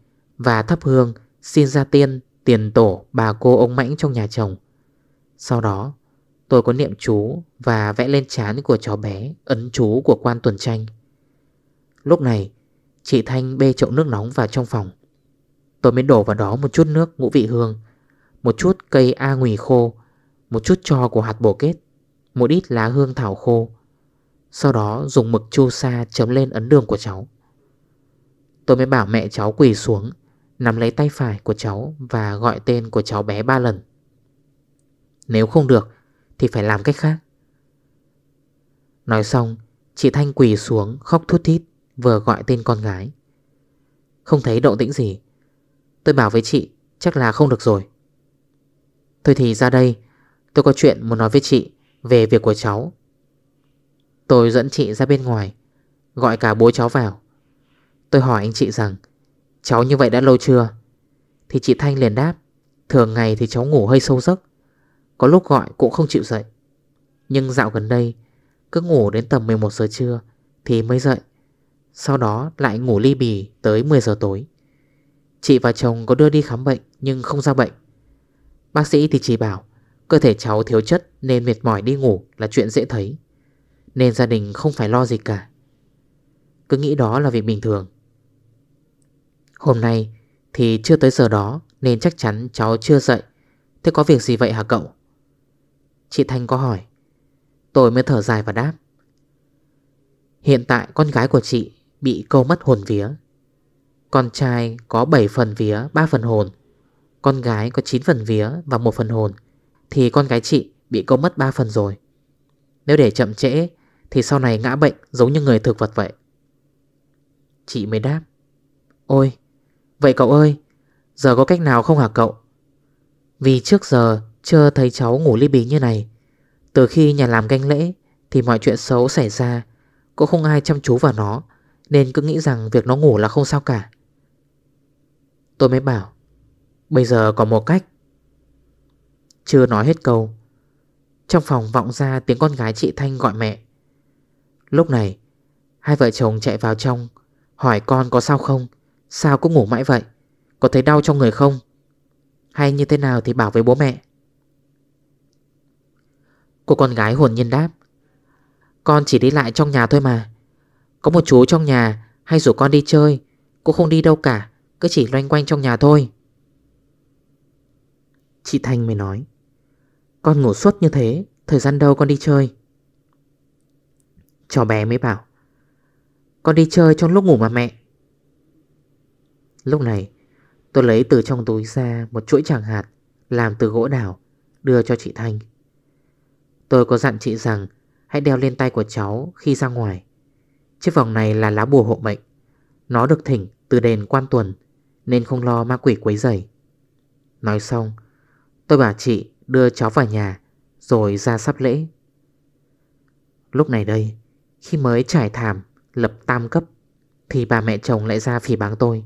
và thắp hương xin ra tiên tiền tổ bà cô ông Mãnh trong nhà chồng. Sau đó, tôi có niệm chú và vẽ lên trán của cháu bé ấn chú của quan tuần tranh. Lúc này, chị Thanh bê chậu nước nóng vào trong phòng. Tôi mới đổ vào đó một chút nước ngũ vị hương, một chút cây a ngùi khô, một chút cho của hạt bổ kết, một ít lá hương thảo khô. Sau đó dùng mực chu sa chấm lên ấn đường của cháu. Tôi mới bảo mẹ cháu quỳ xuống Nắm lấy tay phải của cháu Và gọi tên của cháu bé ba lần Nếu không được Thì phải làm cách khác Nói xong Chị Thanh quỳ xuống khóc thút thít Vừa gọi tên con gái Không thấy động tĩnh gì Tôi bảo với chị chắc là không được rồi Thôi thì ra đây Tôi có chuyện muốn nói với chị Về việc của cháu Tôi dẫn chị ra bên ngoài Gọi cả bố cháu vào Tôi hỏi anh chị rằng Cháu như vậy đã lâu chưa Thì chị Thanh liền đáp Thường ngày thì cháu ngủ hơi sâu giấc Có lúc gọi cũng không chịu dậy Nhưng dạo gần đây Cứ ngủ đến tầm 11 giờ trưa Thì mới dậy Sau đó lại ngủ ly bì tới 10 giờ tối Chị và chồng có đưa đi khám bệnh Nhưng không ra bệnh Bác sĩ thì chỉ bảo Cơ thể cháu thiếu chất nên mệt mỏi đi ngủ là chuyện dễ thấy Nên gia đình không phải lo gì cả Cứ nghĩ đó là việc bình thường Hôm nay thì chưa tới giờ đó Nên chắc chắn cháu chưa dậy Thế có việc gì vậy hả cậu Chị Thanh có hỏi Tôi mới thở dài và đáp Hiện tại con gái của chị Bị câu mất hồn vía Con trai có 7 phần vía 3 phần hồn Con gái có 9 phần vía và 1 phần hồn Thì con gái chị bị câu mất 3 phần rồi Nếu để chậm trễ Thì sau này ngã bệnh giống như người thực vật vậy Chị mới đáp Ôi Vậy cậu ơi Giờ có cách nào không hả cậu Vì trước giờ chưa thấy cháu ngủ ly bì như này Từ khi nhà làm ganh lễ Thì mọi chuyện xấu xảy ra Cũng không ai chăm chú vào nó Nên cứ nghĩ rằng việc nó ngủ là không sao cả Tôi mới bảo Bây giờ có một cách Chưa nói hết câu Trong phòng vọng ra tiếng con gái chị Thanh gọi mẹ Lúc này Hai vợ chồng chạy vào trong Hỏi con có sao không Sao cũng ngủ mãi vậy Có thấy đau trong người không Hay như thế nào thì bảo với bố mẹ Cô con gái hồn nhiên đáp Con chỉ đi lại trong nhà thôi mà Có một chú trong nhà Hay rủ con đi chơi Cô không đi đâu cả Cứ chỉ loanh quanh trong nhà thôi Chị Thanh mới nói Con ngủ suốt như thế Thời gian đâu con đi chơi Cháu bé mới bảo Con đi chơi trong lúc ngủ mà mẹ Lúc này tôi lấy từ trong túi ra một chuỗi tràng hạt làm từ gỗ đảo đưa cho chị Thanh. Tôi có dặn chị rằng hãy đeo lên tay của cháu khi ra ngoài. Chiếc vòng này là lá bùa hộ mệnh. Nó được thỉnh từ đền quan tuần nên không lo ma quỷ quấy rầy. Nói xong, tôi bảo chị đưa cháu vào nhà rồi ra sắp lễ. Lúc này đây, khi mới trải thảm lập tam cấp thì bà mẹ chồng lại ra phỉ báng tôi.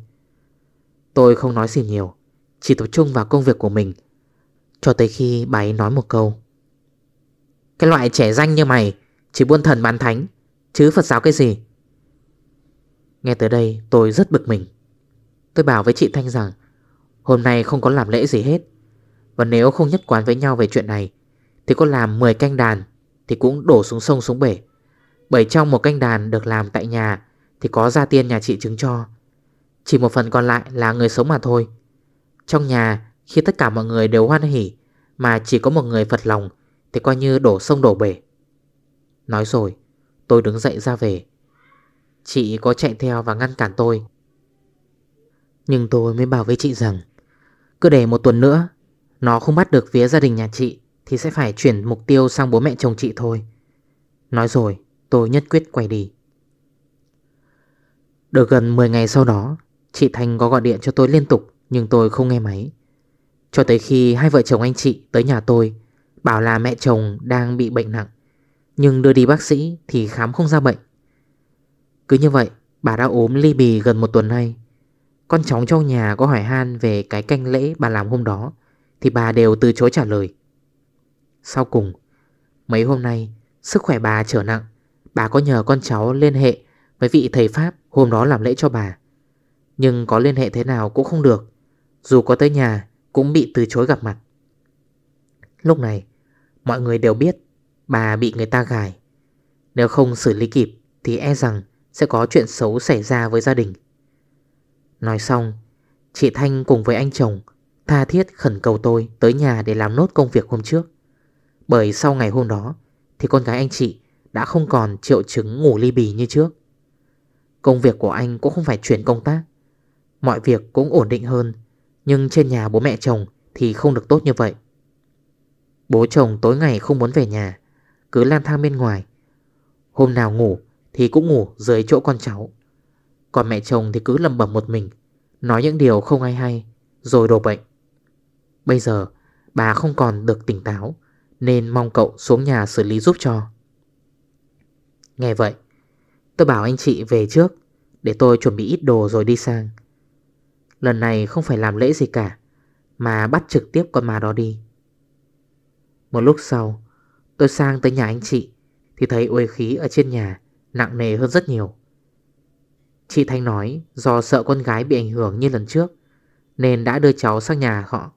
Tôi không nói gì nhiều Chỉ tập trung vào công việc của mình Cho tới khi bà ấy nói một câu Cái loại trẻ danh như mày Chỉ buôn thần bán thánh Chứ Phật giáo cái gì Nghe tới đây tôi rất bực mình Tôi bảo với chị Thanh rằng Hôm nay không có làm lễ gì hết Và nếu không nhất quán với nhau về chuyện này Thì có làm 10 canh đàn Thì cũng đổ xuống sông xuống bể Bởi trong một canh đàn được làm tại nhà Thì có gia tiên nhà chị chứng cho chỉ một phần còn lại là người sống mà thôi Trong nhà khi tất cả mọi người đều hoan hỉ Mà chỉ có một người phật lòng Thì coi như đổ sông đổ bể Nói rồi Tôi đứng dậy ra về Chị có chạy theo và ngăn cản tôi Nhưng tôi mới bảo với chị rằng Cứ để một tuần nữa Nó không bắt được phía gia đình nhà chị Thì sẽ phải chuyển mục tiêu sang bố mẹ chồng chị thôi Nói rồi Tôi nhất quyết quay đi Được gần 10 ngày sau đó Chị Thanh có gọi điện cho tôi liên tục Nhưng tôi không nghe máy Cho tới khi hai vợ chồng anh chị tới nhà tôi Bảo là mẹ chồng đang bị bệnh nặng Nhưng đưa đi bác sĩ Thì khám không ra bệnh Cứ như vậy bà đã ốm ly bì gần một tuần nay Con cháu trong nhà có hỏi han Về cái canh lễ bà làm hôm đó Thì bà đều từ chối trả lời Sau cùng Mấy hôm nay sức khỏe bà trở nặng Bà có nhờ con cháu liên hệ Với vị thầy Pháp hôm đó làm lễ cho bà nhưng có liên hệ thế nào cũng không được Dù có tới nhà cũng bị từ chối gặp mặt Lúc này mọi người đều biết bà bị người ta gài Nếu không xử lý kịp thì e rằng sẽ có chuyện xấu xảy ra với gia đình Nói xong Chị Thanh cùng với anh chồng Tha thiết khẩn cầu tôi tới nhà để làm nốt công việc hôm trước Bởi sau ngày hôm đó Thì con gái anh chị đã không còn triệu chứng ngủ ly bì như trước Công việc của anh cũng không phải chuyển công tác Mọi việc cũng ổn định hơn Nhưng trên nhà bố mẹ chồng Thì không được tốt như vậy Bố chồng tối ngày không muốn về nhà Cứ lang thang bên ngoài Hôm nào ngủ thì cũng ngủ dưới chỗ con cháu Còn mẹ chồng thì cứ lầm bầm một mình Nói những điều không ai hay Rồi đổ bệnh Bây giờ bà không còn được tỉnh táo Nên mong cậu xuống nhà xử lý giúp cho Nghe vậy Tôi bảo anh chị về trước Để tôi chuẩn bị ít đồ rồi đi sang Lần này không phải làm lễ gì cả Mà bắt trực tiếp con mà đó đi Một lúc sau Tôi sang tới nhà anh chị Thì thấy uê khí ở trên nhà Nặng nề hơn rất nhiều Chị Thanh nói do sợ con gái bị ảnh hưởng như lần trước Nên đã đưa cháu sang nhà họ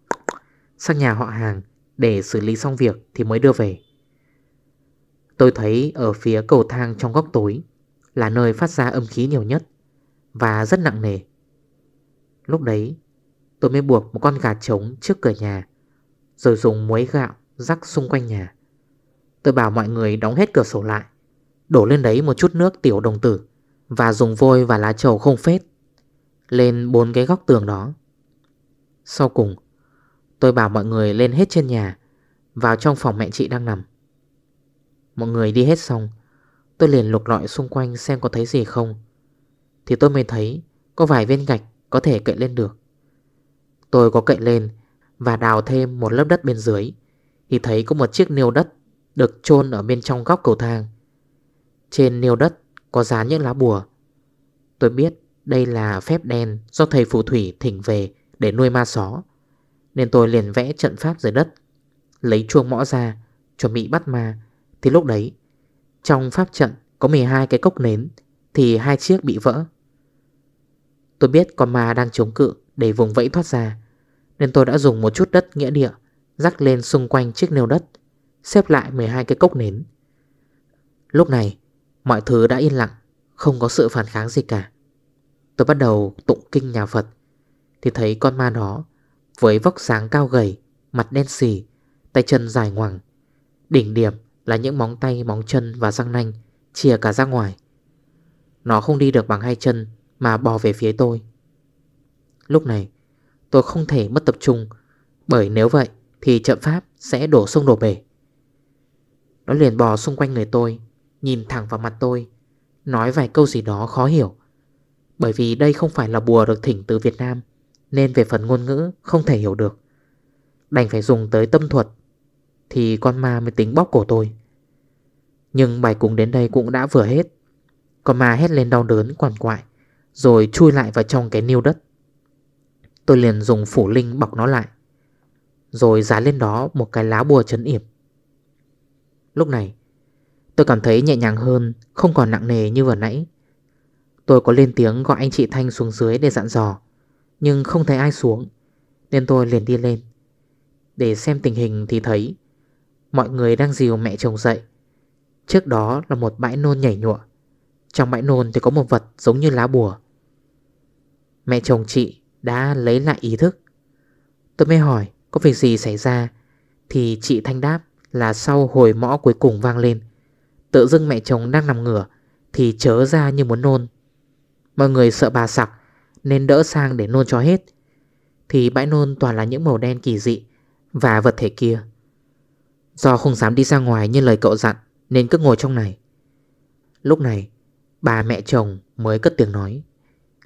Sang nhà họ hàng Để xử lý xong việc thì mới đưa về Tôi thấy ở phía cầu thang trong góc tối Là nơi phát ra âm khí nhiều nhất Và rất nặng nề Lúc đấy tôi mới buộc một con gà trống trước cửa nhà Rồi dùng muối gạo rắc xung quanh nhà Tôi bảo mọi người đóng hết cửa sổ lại Đổ lên đấy một chút nước tiểu đồng tử Và dùng vôi và lá trầu không phết Lên bốn cái góc tường đó Sau cùng Tôi bảo mọi người lên hết trên nhà Vào trong phòng mẹ chị đang nằm Mọi người đi hết xong Tôi liền lục lọi xung quanh xem có thấy gì không Thì tôi mới thấy Có vài viên gạch có thể cậy lên được Tôi có cậy lên Và đào thêm một lớp đất bên dưới Thì thấy có một chiếc niêu đất Được chôn ở bên trong góc cầu thang Trên niêu đất có dán những lá bùa Tôi biết đây là phép đen Do thầy phù thủy thỉnh về Để nuôi ma só Nên tôi liền vẽ trận pháp dưới đất Lấy chuông mõ ra Chuẩn bị bắt ma Thì lúc đấy Trong pháp trận có 12 cái cốc nến Thì hai chiếc bị vỡ Tôi biết con ma đang chống cự để vùng vẫy thoát ra Nên tôi đã dùng một chút đất nghĩa địa Rắc lên xung quanh chiếc nêu đất Xếp lại 12 cái cốc nến Lúc này mọi thứ đã yên lặng Không có sự phản kháng gì cả Tôi bắt đầu tụng kinh nhà Phật Thì thấy con ma đó Với vóc sáng cao gầy Mặt đen xì Tay chân dài ngoằng Đỉnh điểm là những móng tay, móng chân và răng nanh chìa cả ra ngoài Nó không đi được bằng hai chân mà bò về phía tôi Lúc này tôi không thể mất tập trung Bởi nếu vậy thì trận pháp sẽ đổ sông đổ bể Nó liền bò xung quanh người tôi Nhìn thẳng vào mặt tôi Nói vài câu gì đó khó hiểu Bởi vì đây không phải là bùa được thỉnh từ Việt Nam Nên về phần ngôn ngữ không thể hiểu được Đành phải dùng tới tâm thuật Thì con ma mới tính bóc cổ tôi Nhưng bài cúng đến đây cũng đã vừa hết Con ma hét lên đau đớn quằn quại rồi chui lại vào trong cái niêu đất Tôi liền dùng phủ linh bọc nó lại Rồi dán lên đó một cái lá bùa trấn yểm Lúc này Tôi cảm thấy nhẹ nhàng hơn Không còn nặng nề như vừa nãy Tôi có lên tiếng gọi anh chị Thanh xuống dưới để dặn dò Nhưng không thấy ai xuống Nên tôi liền đi lên Để xem tình hình thì thấy Mọi người đang dìu mẹ chồng dậy Trước đó là một bãi nôn nhảy nhụa Trong bãi nôn thì có một vật giống như lá bùa Mẹ chồng chị đã lấy lại ý thức Tôi mới hỏi có việc gì xảy ra Thì chị Thanh đáp là sau hồi mõ cuối cùng vang lên Tự dưng mẹ chồng đang nằm ngửa Thì chớ ra như muốn nôn Mọi người sợ bà sặc Nên đỡ sang để nôn cho hết Thì bãi nôn toàn là những màu đen kỳ dị Và vật thể kia Do không dám đi ra ngoài như lời cậu dặn Nên cứ ngồi trong này Lúc này Bà mẹ chồng mới cất tiếng nói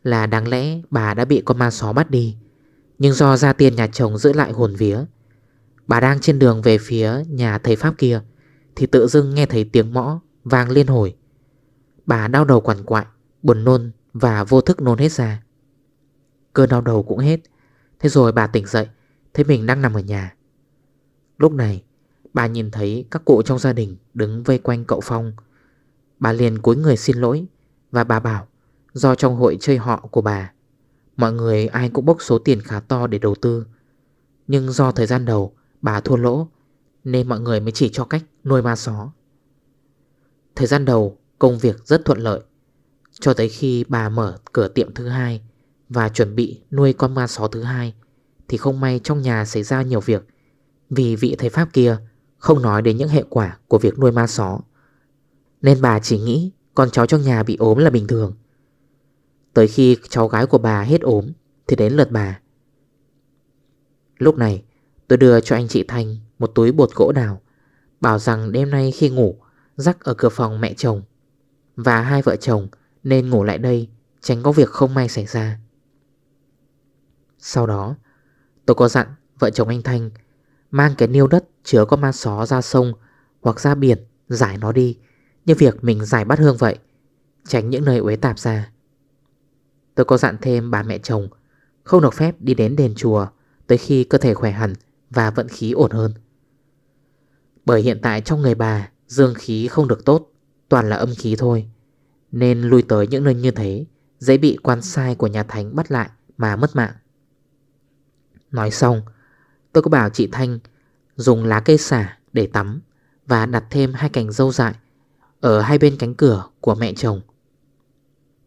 là đáng lẽ bà đã bị con ma xó bắt đi Nhưng do gia tiền nhà chồng giữ lại hồn vía Bà đang trên đường về phía nhà thầy Pháp kia Thì tự dưng nghe thấy tiếng mõ vang liên hồi Bà đau đầu quằn quại, buồn nôn và vô thức nôn hết ra Cơn đau đầu cũng hết Thế rồi bà tỉnh dậy Thấy mình đang nằm ở nhà Lúc này bà nhìn thấy các cụ trong gia đình đứng vây quanh cậu Phong Bà liền cúi người xin lỗi Và bà bảo Do trong hội chơi họ của bà Mọi người ai cũng bốc số tiền khá to để đầu tư Nhưng do thời gian đầu bà thua lỗ Nên mọi người mới chỉ cho cách nuôi ma só Thời gian đầu công việc rất thuận lợi Cho tới khi bà mở cửa tiệm thứ hai Và chuẩn bị nuôi con ma só thứ hai Thì không may trong nhà xảy ra nhiều việc Vì vị thầy Pháp kia không nói đến những hệ quả của việc nuôi ma só Nên bà chỉ nghĩ con cháu trong nhà bị ốm là bình thường Tới khi cháu gái của bà hết ốm Thì đến lượt bà Lúc này tôi đưa cho anh chị Thanh Một túi bột gỗ đào Bảo rằng đêm nay khi ngủ Rắc ở cửa phòng mẹ chồng Và hai vợ chồng nên ngủ lại đây Tránh có việc không may xảy ra Sau đó Tôi có dặn vợ chồng anh Thanh Mang cái niêu đất chứa có ma só ra sông Hoặc ra biển Giải nó đi Như việc mình giải bắt hương vậy Tránh những nơi uế tạp ra Tôi có dặn thêm bà mẹ chồng Không được phép đi đến đền chùa Tới khi cơ thể khỏe hẳn và vận khí ổn hơn Bởi hiện tại trong người bà Dương khí không được tốt Toàn là âm khí thôi Nên lui tới những nơi như thế Dễ bị quan sai của nhà thánh bắt lại Mà mất mạng Nói xong Tôi có bảo chị Thanh Dùng lá cây xả để tắm Và đặt thêm hai cành dâu dại Ở hai bên cánh cửa của mẹ chồng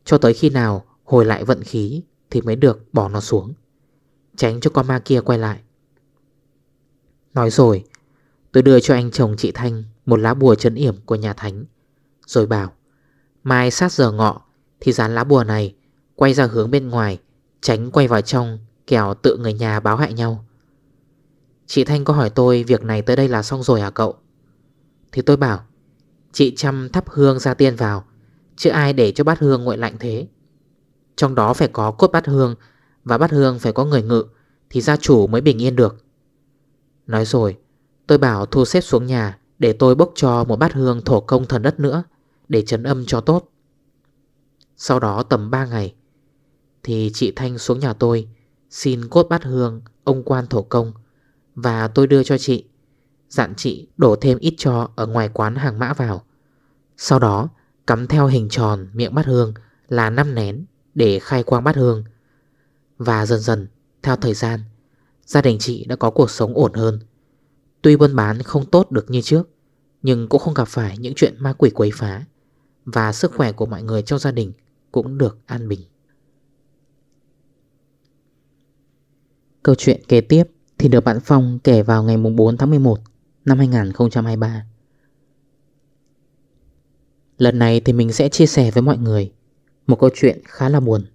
Cho tới khi nào Hồi lại vận khí Thì mới được bỏ nó xuống Tránh cho con ma kia quay lại Nói rồi Tôi đưa cho anh chồng chị Thanh Một lá bùa trấn yểm của nhà Thánh Rồi bảo Mai sát giờ ngọ Thì dán lá bùa này Quay ra hướng bên ngoài Tránh quay vào trong Kẻo tự người nhà báo hại nhau Chị Thanh có hỏi tôi Việc này tới đây là xong rồi hả cậu Thì tôi bảo Chị chăm thắp hương ra tiên vào Chứ ai để cho bát hương nguội lạnh thế trong đó phải có cốt bát hương Và bát hương phải có người ngự Thì gia chủ mới bình yên được Nói rồi tôi bảo thu xếp xuống nhà Để tôi bốc cho một bát hương thổ công thần đất nữa Để trấn âm cho tốt Sau đó tầm 3 ngày Thì chị Thanh xuống nhà tôi Xin cốt bát hương Ông quan thổ công Và tôi đưa cho chị Dặn chị đổ thêm ít cho Ở ngoài quán hàng mã vào Sau đó cắm theo hình tròn miệng bát hương Là 5 nén để khai quang bát hương. Và dần dần, theo thời gian, gia đình chị đã có cuộc sống ổn hơn. Tuy buôn bán không tốt được như trước, nhưng cũng không gặp phải những chuyện ma quỷ quấy phá và sức khỏe của mọi người trong gia đình cũng được an bình. Câu chuyện kế tiếp thì được bạn Phong kể vào ngày 4 tháng 11 năm 2023. Lần này thì mình sẽ chia sẻ với mọi người một câu chuyện khá là buồn.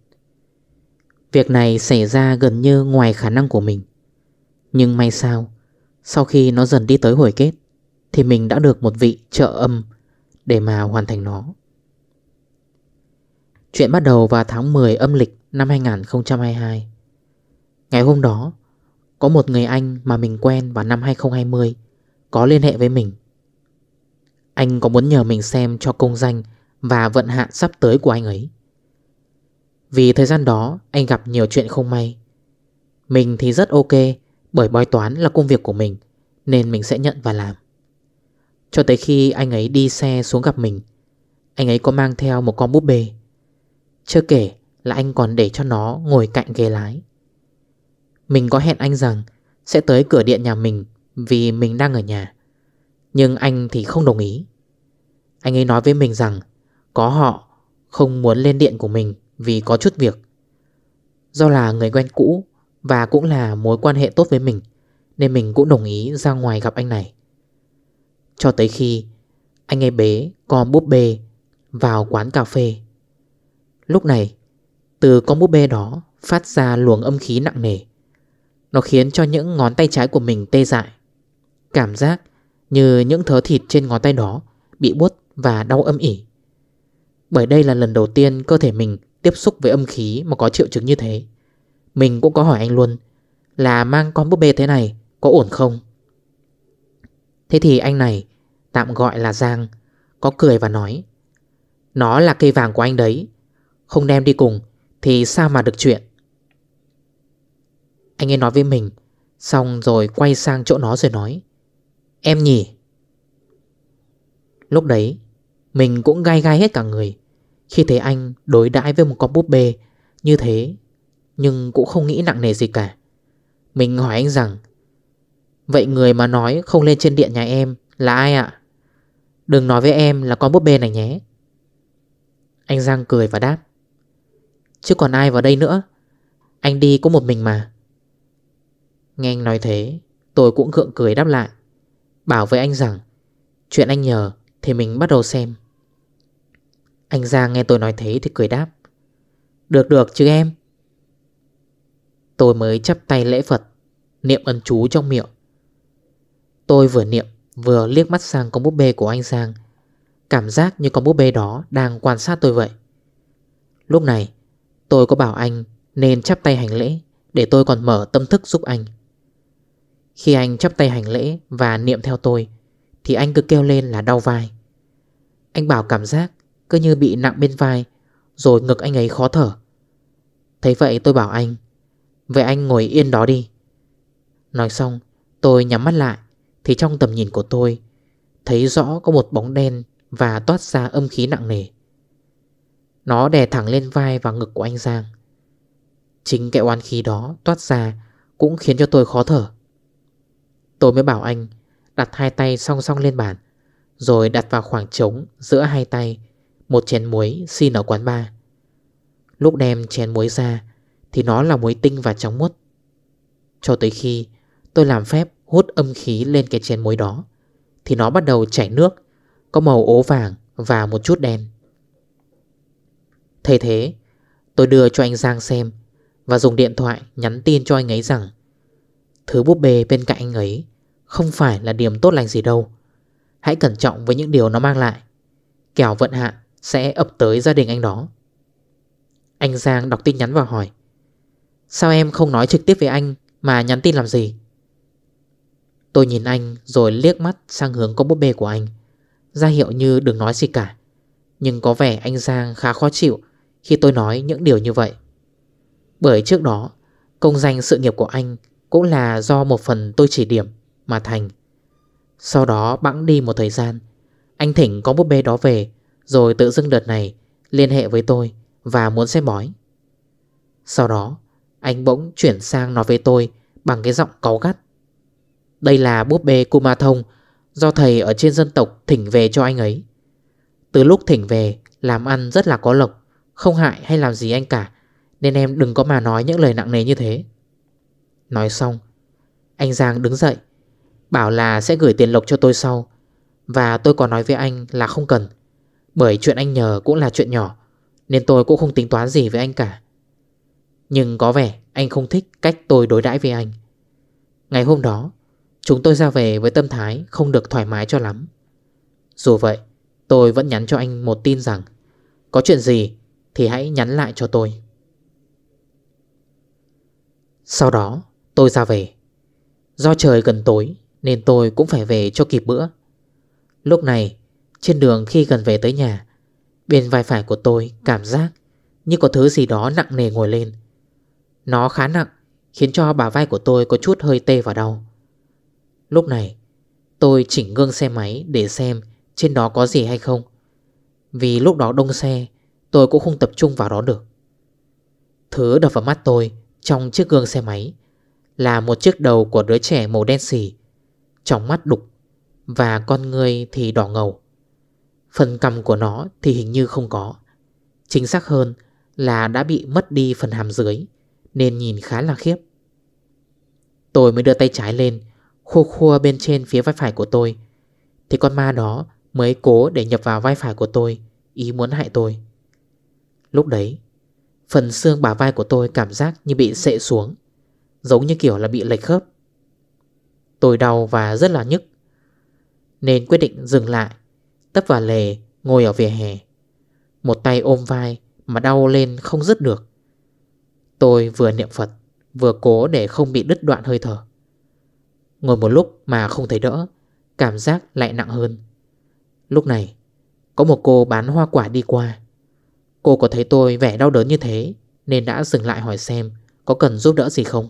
Việc này xảy ra gần như ngoài khả năng của mình. Nhưng may sao, sau khi nó dần đi tới hồi kết, thì mình đã được một vị trợ âm để mà hoàn thành nó. Chuyện bắt đầu vào tháng 10 âm lịch năm 2022. Ngày hôm đó, có một người anh mà mình quen vào năm 2020 có liên hệ với mình. Anh có muốn nhờ mình xem cho công danh và vận hạn sắp tới của anh ấy. Vì thời gian đó anh gặp nhiều chuyện không may Mình thì rất ok Bởi bói toán là công việc của mình Nên mình sẽ nhận và làm Cho tới khi anh ấy đi xe xuống gặp mình Anh ấy có mang theo một con búp bê Chưa kể là anh còn để cho nó ngồi cạnh ghế lái Mình có hẹn anh rằng Sẽ tới cửa điện nhà mình Vì mình đang ở nhà Nhưng anh thì không đồng ý Anh ấy nói với mình rằng Có họ không muốn lên điện của mình vì có chút việc. Do là người quen cũ và cũng là mối quan hệ tốt với mình nên mình cũng đồng ý ra ngoài gặp anh này. Cho tới khi anh ấy bế con búp bê vào quán cà phê. Lúc này, từ con búp bê đó phát ra luồng âm khí nặng nề. Nó khiến cho những ngón tay trái của mình tê dại. Cảm giác như những thớ thịt trên ngón tay đó bị buốt và đau âm ỉ. Bởi đây là lần đầu tiên cơ thể mình tiếp xúc với âm khí mà có triệu chứng như thế. Mình cũng có hỏi anh luôn là mang con búp bê thế này có ổn không? Thế thì anh này tạm gọi là Giang có cười và nói Nó là cây vàng của anh đấy Không đem đi cùng thì sao mà được chuyện Anh ấy nói với mình Xong rồi quay sang chỗ nó rồi nói Em nhỉ Lúc đấy Mình cũng gai gai hết cả người khi thấy anh đối đãi với một con búp bê Như thế Nhưng cũng không nghĩ nặng nề gì cả Mình hỏi anh rằng Vậy người mà nói không lên trên điện nhà em Là ai ạ Đừng nói với em là con búp bê này nhé Anh Giang cười và đáp Chứ còn ai vào đây nữa Anh đi có một mình mà Nghe anh nói thế Tôi cũng gượng cười đáp lại Bảo với anh rằng Chuyện anh nhờ thì mình bắt đầu xem anh Giang nghe tôi nói thế thì cười đáp Được được chứ em Tôi mới chắp tay lễ Phật Niệm ân chú trong miệng Tôi vừa niệm vừa liếc mắt sang con búp bê của anh Giang Cảm giác như con búp bê đó đang quan sát tôi vậy Lúc này tôi có bảo anh nên chắp tay hành lễ Để tôi còn mở tâm thức giúp anh Khi anh chắp tay hành lễ và niệm theo tôi Thì anh cứ kêu lên là đau vai Anh bảo cảm giác cứ như bị nặng bên vai Rồi ngực anh ấy khó thở Thấy vậy tôi bảo anh Vậy anh ngồi yên đó đi Nói xong tôi nhắm mắt lại Thì trong tầm nhìn của tôi Thấy rõ có một bóng đen Và toát ra âm khí nặng nề Nó đè thẳng lên vai và ngực của anh Giang Chính cái oan khí đó toát ra Cũng khiến cho tôi khó thở Tôi mới bảo anh Đặt hai tay song song lên bàn Rồi đặt vào khoảng trống giữa hai tay một chén muối xin ở quán ba. Lúc đem chén muối ra Thì nó là muối tinh và trắng muốt Cho tới khi tôi làm phép hút âm khí lên cái chén muối đó Thì nó bắt đầu chảy nước Có màu ố vàng và một chút đen Thế thế Tôi đưa cho anh Giang xem Và dùng điện thoại nhắn tin cho anh ấy rằng Thứ búp bê bên cạnh anh ấy Không phải là điểm tốt lành gì đâu Hãy cẩn trọng với những điều nó mang lại Kẻo vận hạn sẽ ập tới gia đình anh đó Anh Giang đọc tin nhắn và hỏi Sao em không nói trực tiếp với anh Mà nhắn tin làm gì Tôi nhìn anh rồi liếc mắt sang hướng con búp bê của anh ra hiệu như đừng nói gì cả Nhưng có vẻ anh Giang khá khó chịu Khi tôi nói những điều như vậy Bởi trước đó Công danh sự nghiệp của anh Cũng là do một phần tôi chỉ điểm Mà thành Sau đó bẵng đi một thời gian Anh Thỉnh có búp bê đó về rồi tự dưng đợt này liên hệ với tôi và muốn xem bói Sau đó anh bỗng chuyển sang nói với tôi bằng cái giọng cáu gắt Đây là búp bê Kuma Thông do thầy ở trên dân tộc thỉnh về cho anh ấy Từ lúc thỉnh về làm ăn rất là có lộc Không hại hay làm gì anh cả Nên em đừng có mà nói những lời nặng nề như thế Nói xong Anh Giang đứng dậy Bảo là sẽ gửi tiền lộc cho tôi sau Và tôi còn nói với anh là không cần bởi chuyện anh nhờ cũng là chuyện nhỏ Nên tôi cũng không tính toán gì với anh cả Nhưng có vẻ anh không thích cách tôi đối đãi với anh Ngày hôm đó Chúng tôi ra về với tâm thái không được thoải mái cho lắm Dù vậy Tôi vẫn nhắn cho anh một tin rằng Có chuyện gì thì hãy nhắn lại cho tôi Sau đó tôi ra về Do trời gần tối Nên tôi cũng phải về cho kịp bữa Lúc này trên đường khi gần về tới nhà Bên vai phải của tôi cảm giác Như có thứ gì đó nặng nề ngồi lên Nó khá nặng Khiến cho bà vai của tôi có chút hơi tê và đau Lúc này Tôi chỉnh gương xe máy để xem Trên đó có gì hay không Vì lúc đó đông xe Tôi cũng không tập trung vào đó được Thứ đập vào mắt tôi Trong chiếc gương xe máy Là một chiếc đầu của đứa trẻ màu đen xỉ Trong mắt đục Và con người thì đỏ ngầu Phần cầm của nó thì hình như không có Chính xác hơn là đã bị mất đi phần hàm dưới Nên nhìn khá là khiếp Tôi mới đưa tay trái lên Khô khua bên trên phía vai phải của tôi Thì con ma đó mới cố để nhập vào vai phải của tôi Ý muốn hại tôi Lúc đấy Phần xương bả vai của tôi cảm giác như bị sệ xuống Giống như kiểu là bị lệch khớp Tôi đau và rất là nhức Nên quyết định dừng lại tấp và lề ngồi ở vỉa hè Một tay ôm vai mà đau lên không dứt được Tôi vừa niệm Phật Vừa cố để không bị đứt đoạn hơi thở Ngồi một lúc mà không thấy đỡ Cảm giác lại nặng hơn Lúc này Có một cô bán hoa quả đi qua Cô có thấy tôi vẻ đau đớn như thế Nên đã dừng lại hỏi xem Có cần giúp đỡ gì không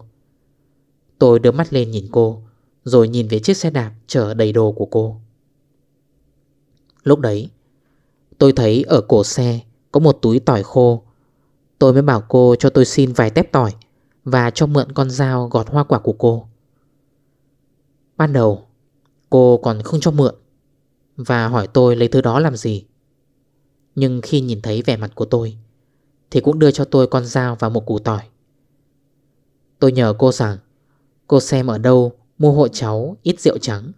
Tôi đưa mắt lên nhìn cô Rồi nhìn về chiếc xe đạp chở đầy đồ của cô Lúc đấy Tôi thấy ở cổ xe có một túi tỏi khô Tôi mới bảo cô cho tôi xin vài tép tỏi Và cho mượn con dao gọt hoa quả của cô Ban đầu Cô còn không cho mượn Và hỏi tôi lấy thứ đó làm gì Nhưng khi nhìn thấy vẻ mặt của tôi Thì cũng đưa cho tôi con dao và một củ tỏi Tôi nhờ cô rằng Cô xem ở đâu mua hộ cháu ít rượu trắng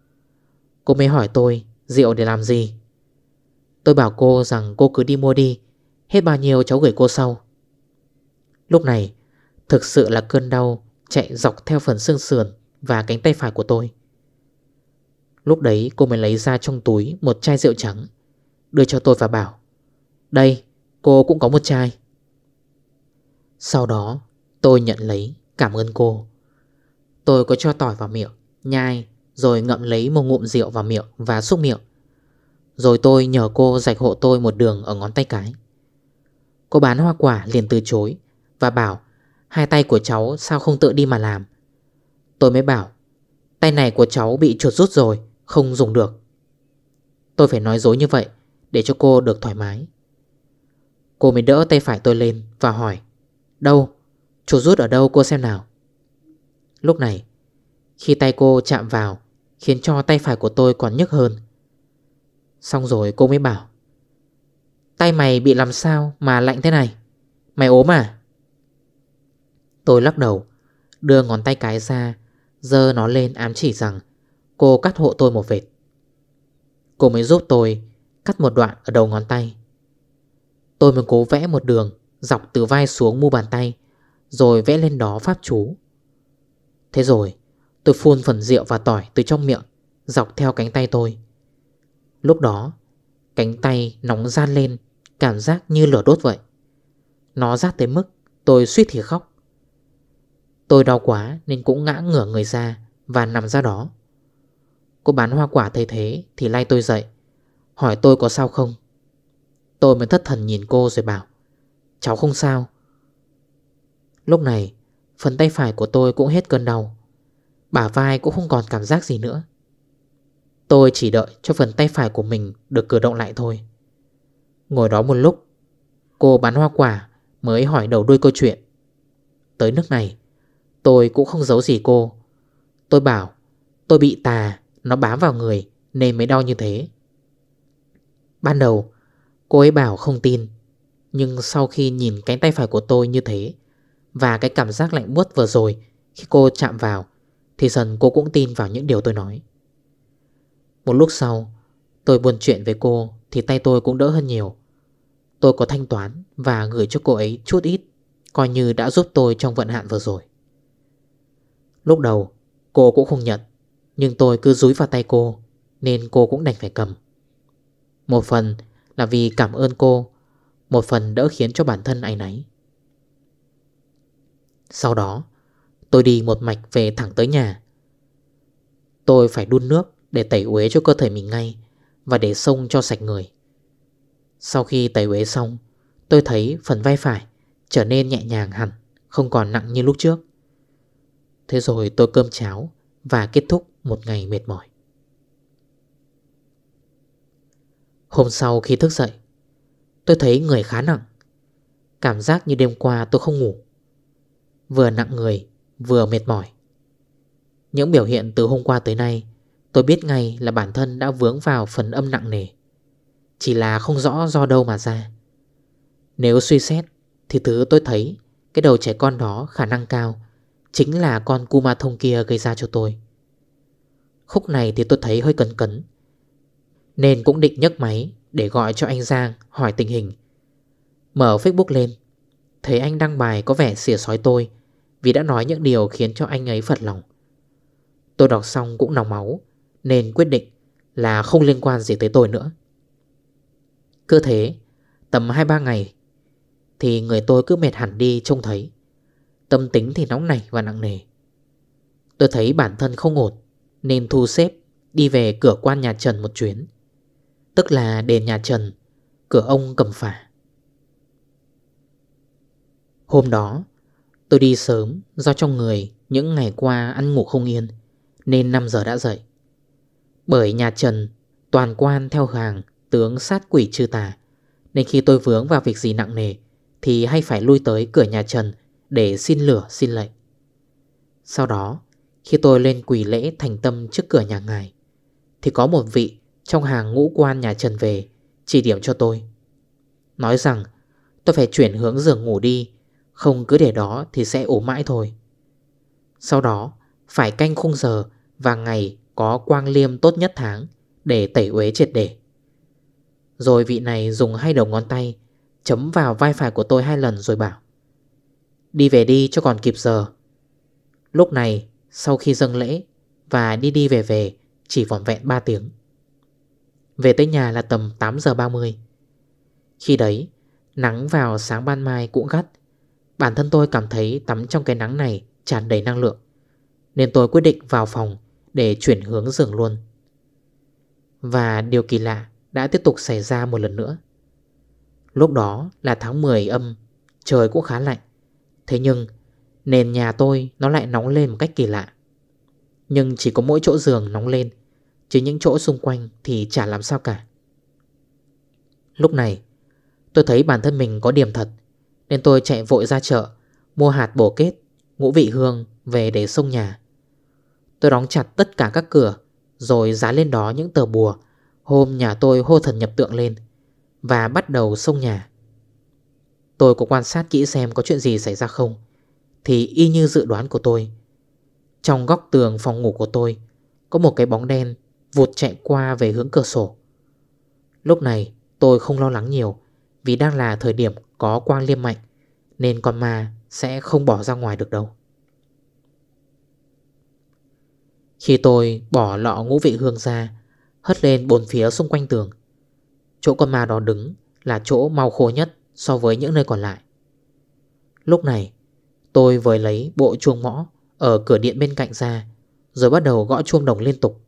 Cô mới hỏi tôi rượu để làm gì Tôi bảo cô rằng cô cứ đi mua đi Hết bao nhiêu cháu gửi cô sau Lúc này Thực sự là cơn đau Chạy dọc theo phần xương sườn Và cánh tay phải của tôi Lúc đấy cô mới lấy ra trong túi Một chai rượu trắng Đưa cho tôi và bảo Đây cô cũng có một chai Sau đó tôi nhận lấy Cảm ơn cô Tôi có cho tỏi vào miệng Nhai Rồi ngậm lấy một ngụm rượu vào miệng Và xúc miệng rồi tôi nhờ cô rạch hộ tôi một đường ở ngón tay cái Cô bán hoa quả liền từ chối Và bảo Hai tay của cháu sao không tự đi mà làm Tôi mới bảo Tay này của cháu bị chuột rút rồi Không dùng được Tôi phải nói dối như vậy Để cho cô được thoải mái Cô mới đỡ tay phải tôi lên và hỏi Đâu? Chuột rút ở đâu cô xem nào Lúc này Khi tay cô chạm vào Khiến cho tay phải của tôi còn nhức hơn Xong rồi cô mới bảo Tay mày bị làm sao mà lạnh thế này Mày ốm à Tôi lắc đầu Đưa ngón tay cái ra Dơ nó lên ám chỉ rằng Cô cắt hộ tôi một vệt Cô mới giúp tôi Cắt một đoạn ở đầu ngón tay Tôi mới cố vẽ một đường Dọc từ vai xuống mu bàn tay Rồi vẽ lên đó pháp chú Thế rồi Tôi phun phần rượu và tỏi từ trong miệng Dọc theo cánh tay tôi Lúc đó Cánh tay nóng gian lên Cảm giác như lửa đốt vậy Nó rát tới mức tôi suýt thì khóc Tôi đau quá nên cũng ngã ngửa người ra Và nằm ra đó Cô bán hoa quả thấy thế Thì lay tôi dậy Hỏi tôi có sao không Tôi mới thất thần nhìn cô rồi bảo Cháu không sao Lúc này Phần tay phải của tôi cũng hết cơn đau Bả vai cũng không còn cảm giác gì nữa Tôi chỉ đợi cho phần tay phải của mình được cử động lại thôi. Ngồi đó một lúc, cô bán hoa quả mới hỏi đầu đuôi câu chuyện. Tới nước này, tôi cũng không giấu gì cô. Tôi bảo, tôi bị tà, nó bám vào người nên mới đau như thế. Ban đầu, cô ấy bảo không tin. Nhưng sau khi nhìn cánh tay phải của tôi như thế Và cái cảm giác lạnh buốt vừa rồi khi cô chạm vào Thì dần cô cũng tin vào những điều tôi nói một lúc sau Tôi buồn chuyện với cô Thì tay tôi cũng đỡ hơn nhiều Tôi có thanh toán và gửi cho cô ấy chút ít Coi như đã giúp tôi trong vận hạn vừa rồi Lúc đầu cô cũng không nhận Nhưng tôi cứ rúi vào tay cô Nên cô cũng đành phải cầm Một phần là vì cảm ơn cô Một phần đỡ khiến cho bản thân ấy náy Sau đó Tôi đi một mạch về thẳng tới nhà Tôi phải đun nước để tẩy uế cho cơ thể mình ngay và để sông cho sạch người. Sau khi tẩy uế xong, tôi thấy phần vai phải trở nên nhẹ nhàng hẳn, không còn nặng như lúc trước. Thế rồi tôi cơm cháo và kết thúc một ngày mệt mỏi. Hôm sau khi thức dậy, tôi thấy người khá nặng. Cảm giác như đêm qua tôi không ngủ. Vừa nặng người, vừa mệt mỏi. Những biểu hiện từ hôm qua tới nay Tôi biết ngay là bản thân đã vướng vào phần âm nặng nề Chỉ là không rõ do đâu mà ra Nếu suy xét Thì thứ tôi thấy Cái đầu trẻ con đó khả năng cao Chính là con Kuma Thông kia gây ra cho tôi Khúc này thì tôi thấy hơi cấn cấn Nên cũng định nhấc máy Để gọi cho anh Giang hỏi tình hình Mở Facebook lên Thấy anh đăng bài có vẻ xỉa sói tôi Vì đã nói những điều khiến cho anh ấy phật lòng Tôi đọc xong cũng nóng máu nên quyết định là không liên quan gì tới tôi nữa Cứ thế Tầm 2-3 ngày Thì người tôi cứ mệt hẳn đi trông thấy Tâm tính thì nóng nảy và nặng nề Tôi thấy bản thân không ổn Nên thu xếp Đi về cửa quan nhà Trần một chuyến Tức là đền nhà Trần Cửa ông cầm phả Hôm đó Tôi đi sớm do trong người Những ngày qua ăn ngủ không yên Nên 5 giờ đã dậy bởi nhà Trần toàn quan theo hàng tướng sát quỷ trừ tà Nên khi tôi vướng vào việc gì nặng nề Thì hay phải lui tới cửa nhà Trần để xin lửa xin lệnh Sau đó khi tôi lên quỳ lễ thành tâm trước cửa nhà ngài Thì có một vị trong hàng ngũ quan nhà Trần về Chỉ điểm cho tôi Nói rằng tôi phải chuyển hướng giường ngủ đi Không cứ để đó thì sẽ ổ mãi thôi Sau đó phải canh khung giờ và ngày có quang liêm tốt nhất tháng Để tẩy uế triệt để Rồi vị này dùng hai đầu ngón tay Chấm vào vai phải của tôi hai lần rồi bảo Đi về đi cho còn kịp giờ Lúc này sau khi dâng lễ Và đi đi về về Chỉ vỏn vẹn 3 tiếng Về tới nhà là tầm 8 giờ 30 Khi đấy Nắng vào sáng ban mai cũng gắt Bản thân tôi cảm thấy tắm trong cái nắng này tràn đầy năng lượng Nên tôi quyết định vào phòng để chuyển hướng giường luôn. Và điều kỳ lạ đã tiếp tục xảy ra một lần nữa. Lúc đó là tháng 10 âm, trời cũng khá lạnh. Thế nhưng nền nhà tôi nó lại nóng lên một cách kỳ lạ. Nhưng chỉ có mỗi chỗ giường nóng lên, chứ những chỗ xung quanh thì chả làm sao cả. Lúc này, tôi thấy bản thân mình có điểm thật, nên tôi chạy vội ra chợ, mua hạt bổ kết, ngũ vị hương về để sông nhà. Tôi đóng chặt tất cả các cửa Rồi dán lên đó những tờ bùa Hôm nhà tôi hô thần nhập tượng lên Và bắt đầu xông nhà Tôi có quan sát kỹ xem có chuyện gì xảy ra không Thì y như dự đoán của tôi Trong góc tường phòng ngủ của tôi Có một cái bóng đen vụt chạy qua về hướng cửa sổ Lúc này tôi không lo lắng nhiều Vì đang là thời điểm có quang liêm mạnh Nên con ma sẽ không bỏ ra ngoài được đâu Khi tôi bỏ lọ ngũ vị hương ra Hất lên bốn phía xung quanh tường Chỗ con ma đó đứng Là chỗ mau khô nhất so với những nơi còn lại Lúc này Tôi vừa lấy bộ chuông mõ Ở cửa điện bên cạnh ra Rồi bắt đầu gõ chuông đồng liên tục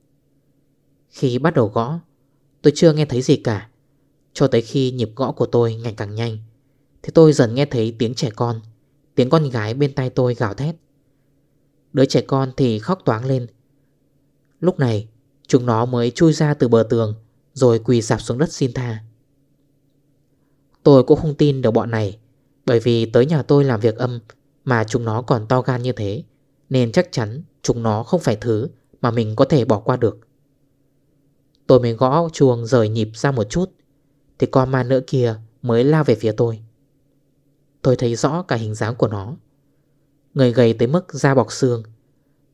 Khi bắt đầu gõ Tôi chưa nghe thấy gì cả Cho tới khi nhịp gõ của tôi ngày càng nhanh Thì tôi dần nghe thấy tiếng trẻ con Tiếng con gái bên tay tôi gào thét Đứa trẻ con thì khóc toáng lên Lúc này chúng nó mới chui ra từ bờ tường Rồi quỳ sạp xuống đất xin tha Tôi cũng không tin được bọn này Bởi vì tới nhà tôi làm việc âm Mà chúng nó còn to gan như thế Nên chắc chắn chúng nó không phải thứ Mà mình có thể bỏ qua được Tôi mới gõ chuồng rời nhịp ra một chút Thì con ma nữa kia mới lao về phía tôi Tôi thấy rõ cả hình dáng của nó Người gầy tới mức da bọc xương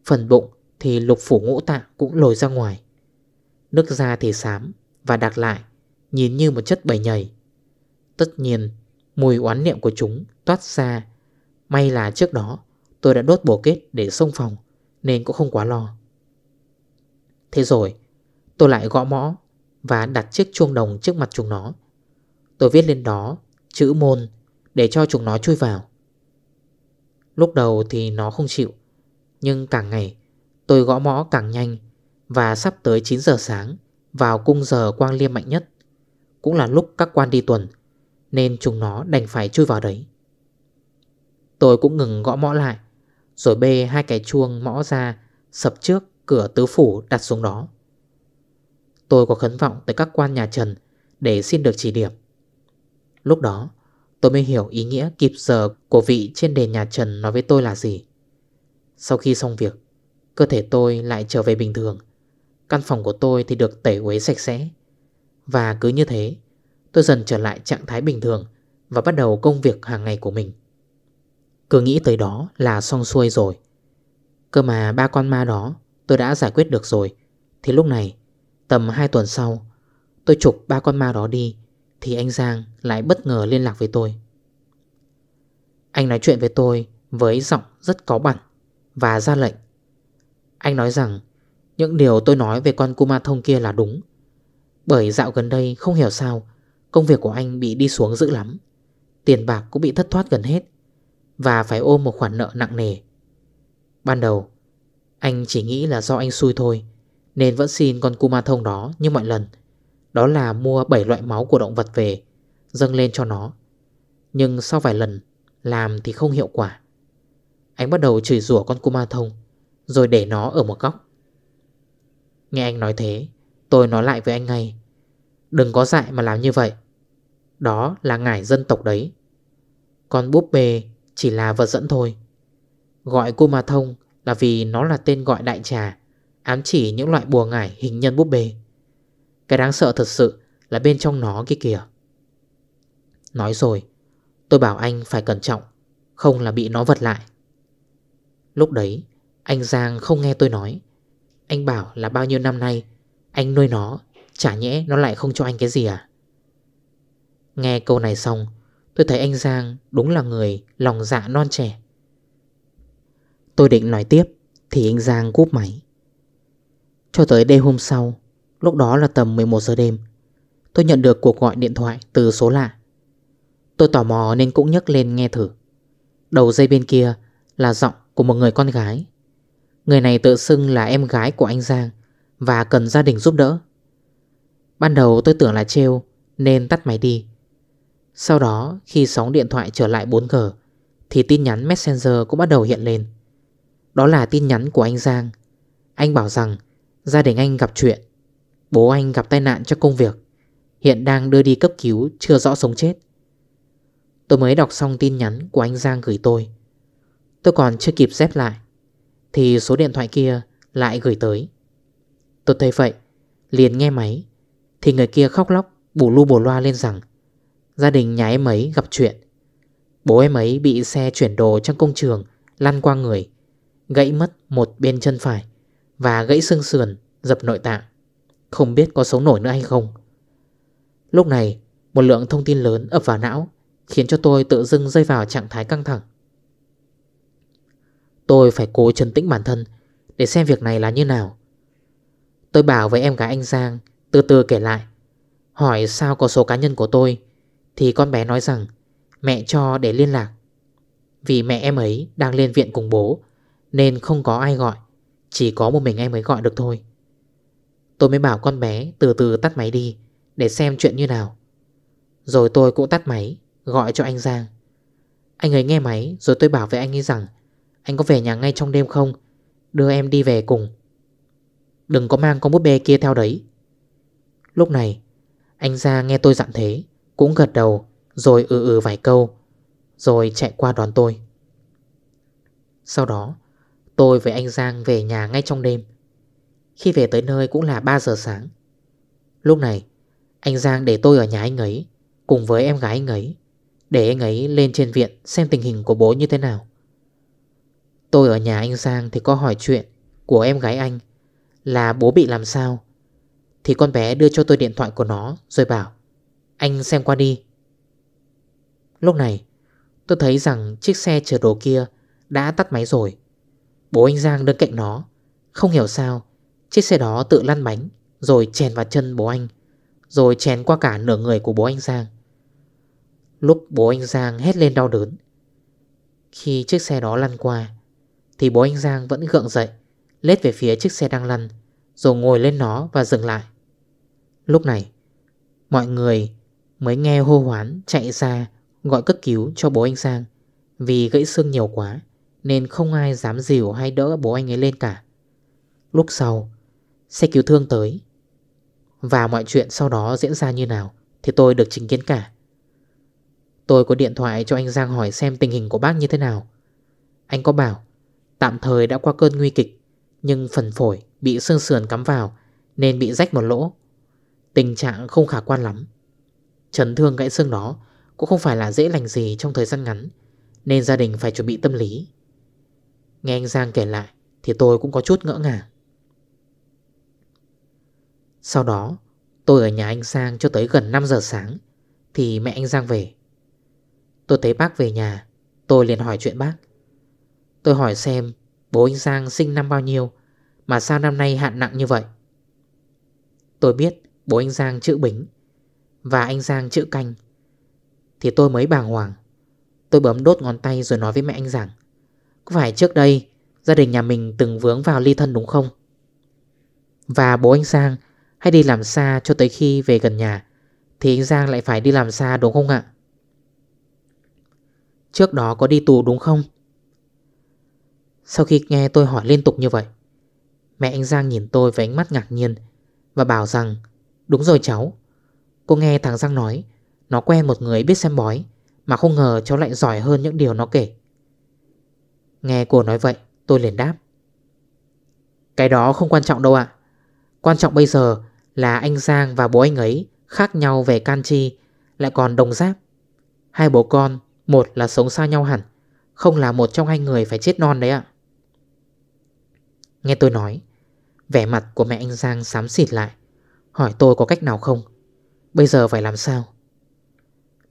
Phần bụng thì lục phủ ngũ tạng cũng lồi ra ngoài Nước da thì xám Và đặc lại Nhìn như một chất bầy nhầy Tất nhiên mùi oán niệm của chúng toát ra May là trước đó Tôi đã đốt bổ kết để xông phòng Nên cũng không quá lo Thế rồi Tôi lại gõ mõ Và đặt chiếc chuông đồng trước mặt chúng nó Tôi viết lên đó Chữ môn Để cho chúng nó chui vào Lúc đầu thì nó không chịu Nhưng càng ngày Tôi gõ mõ càng nhanh Và sắp tới 9 giờ sáng Vào cung giờ quang liêm mạnh nhất Cũng là lúc các quan đi tuần Nên chúng nó đành phải chui vào đấy Tôi cũng ngừng gõ mõ lại Rồi bê hai cái chuông mõ ra Sập trước cửa tứ phủ đặt xuống đó Tôi có khấn vọng tới các quan nhà Trần Để xin được chỉ điểm Lúc đó tôi mới hiểu ý nghĩa kịp giờ Của vị trên đền nhà Trần nói với tôi là gì Sau khi xong việc Cơ thể tôi lại trở về bình thường Căn phòng của tôi thì được tẩy uế sạch sẽ Và cứ như thế Tôi dần trở lại trạng thái bình thường Và bắt đầu công việc hàng ngày của mình Cứ nghĩ tới đó là xong xuôi rồi Cơ mà ba con ma đó Tôi đã giải quyết được rồi Thì lúc này Tầm 2 tuần sau Tôi chụp ba con ma đó đi Thì anh Giang lại bất ngờ liên lạc với tôi Anh nói chuyện với tôi Với giọng rất có bản Và ra lệnh anh nói rằng những điều tôi nói về con Kuma Thông kia là đúng Bởi dạo gần đây không hiểu sao Công việc của anh bị đi xuống dữ lắm Tiền bạc cũng bị thất thoát gần hết Và phải ôm một khoản nợ nặng nề Ban đầu Anh chỉ nghĩ là do anh xui thôi Nên vẫn xin con Kuma Thông đó như mọi lần Đó là mua 7 loại máu của động vật về Dâng lên cho nó Nhưng sau vài lần Làm thì không hiệu quả Anh bắt đầu chửi rủa con Kuma Thông rồi để nó ở một góc Nghe anh nói thế Tôi nói lại với anh ngay Đừng có dại mà làm như vậy Đó là ngải dân tộc đấy Con búp bê chỉ là vật dẫn thôi Gọi cô mà thông là vì nó là tên gọi đại trà Ám chỉ những loại bùa ngải hình nhân búp bê Cái đáng sợ thật sự là bên trong nó kia kìa Nói rồi Tôi bảo anh phải cẩn trọng Không là bị nó vật lại Lúc đấy anh Giang không nghe tôi nói Anh bảo là bao nhiêu năm nay Anh nuôi nó Chả nhẽ nó lại không cho anh cái gì à Nghe câu này xong Tôi thấy anh Giang đúng là người Lòng dạ non trẻ Tôi định nói tiếp Thì anh Giang cúp máy Cho tới đêm hôm sau Lúc đó là tầm 11 giờ đêm Tôi nhận được cuộc gọi điện thoại từ số lạ Tôi tò mò nên cũng nhấc lên nghe thử Đầu dây bên kia là giọng của một người con gái Người này tự xưng là em gái của anh Giang Và cần gia đình giúp đỡ Ban đầu tôi tưởng là trêu Nên tắt máy đi Sau đó khi sóng điện thoại trở lại 4G Thì tin nhắn Messenger cũng bắt đầu hiện lên Đó là tin nhắn của anh Giang Anh bảo rằng Gia đình anh gặp chuyện Bố anh gặp tai nạn cho công việc Hiện đang đưa đi cấp cứu chưa rõ sống chết Tôi mới đọc xong tin nhắn của anh Giang gửi tôi Tôi còn chưa kịp dép lại thì số điện thoại kia lại gửi tới Tôi thấy vậy Liền nghe máy Thì người kia khóc lóc bù lu bù loa lên rằng Gia đình nhà em ấy gặp chuyện Bố em ấy bị xe chuyển đồ trong công trường Lăn qua người Gãy mất một bên chân phải Và gãy xương sườn Dập nội tạng Không biết có sống nổi nữa hay không Lúc này một lượng thông tin lớn ập vào não Khiến cho tôi tự dưng rơi vào trạng thái căng thẳng Tôi phải cố trấn tĩnh bản thân Để xem việc này là như nào Tôi bảo với em gái anh Giang Từ từ kể lại Hỏi sao có số cá nhân của tôi Thì con bé nói rằng Mẹ cho để liên lạc Vì mẹ em ấy đang lên viện cùng bố Nên không có ai gọi Chỉ có một mình em mới gọi được thôi Tôi mới bảo con bé từ từ tắt máy đi Để xem chuyện như nào Rồi tôi cũng tắt máy Gọi cho anh Giang Anh ấy nghe máy Rồi tôi bảo với anh ấy rằng anh có về nhà ngay trong đêm không Đưa em đi về cùng Đừng có mang con búp bê kia theo đấy Lúc này Anh ra nghe tôi dặn thế Cũng gật đầu Rồi ừ ừ vài câu Rồi chạy qua đón tôi Sau đó Tôi với anh Giang về nhà ngay trong đêm Khi về tới nơi cũng là 3 giờ sáng Lúc này Anh Giang để tôi ở nhà anh ấy Cùng với em gái anh ấy Để anh ấy lên trên viện xem tình hình của bố như thế nào Tôi ở nhà anh Giang thì có hỏi chuyện của em gái anh là bố bị làm sao. Thì con bé đưa cho tôi điện thoại của nó rồi bảo anh xem qua đi. Lúc này tôi thấy rằng chiếc xe chở đồ kia đã tắt máy rồi. Bố anh Giang đứng cạnh nó. Không hiểu sao chiếc xe đó tự lăn bánh rồi chèn vào chân bố anh. Rồi chèn qua cả nửa người của bố anh Giang. Lúc bố anh Giang hét lên đau đớn. Khi chiếc xe đó lăn qua thì bố anh Giang vẫn gượng dậy Lết về phía chiếc xe đang lăn Rồi ngồi lên nó và dừng lại Lúc này Mọi người mới nghe hô hoán chạy ra Gọi cấp cứu cho bố anh Giang Vì gãy xương nhiều quá Nên không ai dám dìu hay đỡ bố anh ấy lên cả Lúc sau Xe cứu thương tới Và mọi chuyện sau đó diễn ra như nào Thì tôi được chứng kiến cả Tôi có điện thoại cho anh Giang hỏi xem tình hình của bác như thế nào Anh có bảo Tạm thời đã qua cơn nguy kịch Nhưng phần phổi bị xương sườn cắm vào Nên bị rách một lỗ Tình trạng không khả quan lắm Chấn thương gãy xương đó Cũng không phải là dễ lành gì trong thời gian ngắn Nên gia đình phải chuẩn bị tâm lý Nghe anh Giang kể lại Thì tôi cũng có chút ngỡ ngàng Sau đó Tôi ở nhà anh Giang cho tới gần 5 giờ sáng Thì mẹ anh Giang về Tôi thấy bác về nhà Tôi liền hỏi chuyện bác Tôi hỏi xem bố anh Giang sinh năm bao nhiêu mà sao năm nay hạn nặng như vậy? Tôi biết bố anh Giang chữ Bính và anh Giang chữ Canh. Thì tôi mới bàng hoàng. Tôi bấm đốt ngón tay rồi nói với mẹ anh rằng Có phải trước đây gia đình nhà mình từng vướng vào ly thân đúng không? Và bố anh Giang hay đi làm xa cho tới khi về gần nhà thì anh Giang lại phải đi làm xa đúng không ạ? Trước đó có đi tù đúng không? Sau khi nghe tôi hỏi liên tục như vậy Mẹ anh Giang nhìn tôi với ánh mắt ngạc nhiên Và bảo rằng Đúng rồi cháu Cô nghe thằng Giang nói Nó quen một người biết xem bói Mà không ngờ cháu lại giỏi hơn những điều nó kể Nghe cô nói vậy Tôi liền đáp Cái đó không quan trọng đâu ạ Quan trọng bây giờ là anh Giang và bố anh ấy Khác nhau về can chi Lại còn đồng giáp Hai bố con Một là sống xa nhau hẳn Không là một trong hai người phải chết non đấy ạ Nghe tôi nói Vẻ mặt của mẹ anh Giang xám xịt lại Hỏi tôi có cách nào không Bây giờ phải làm sao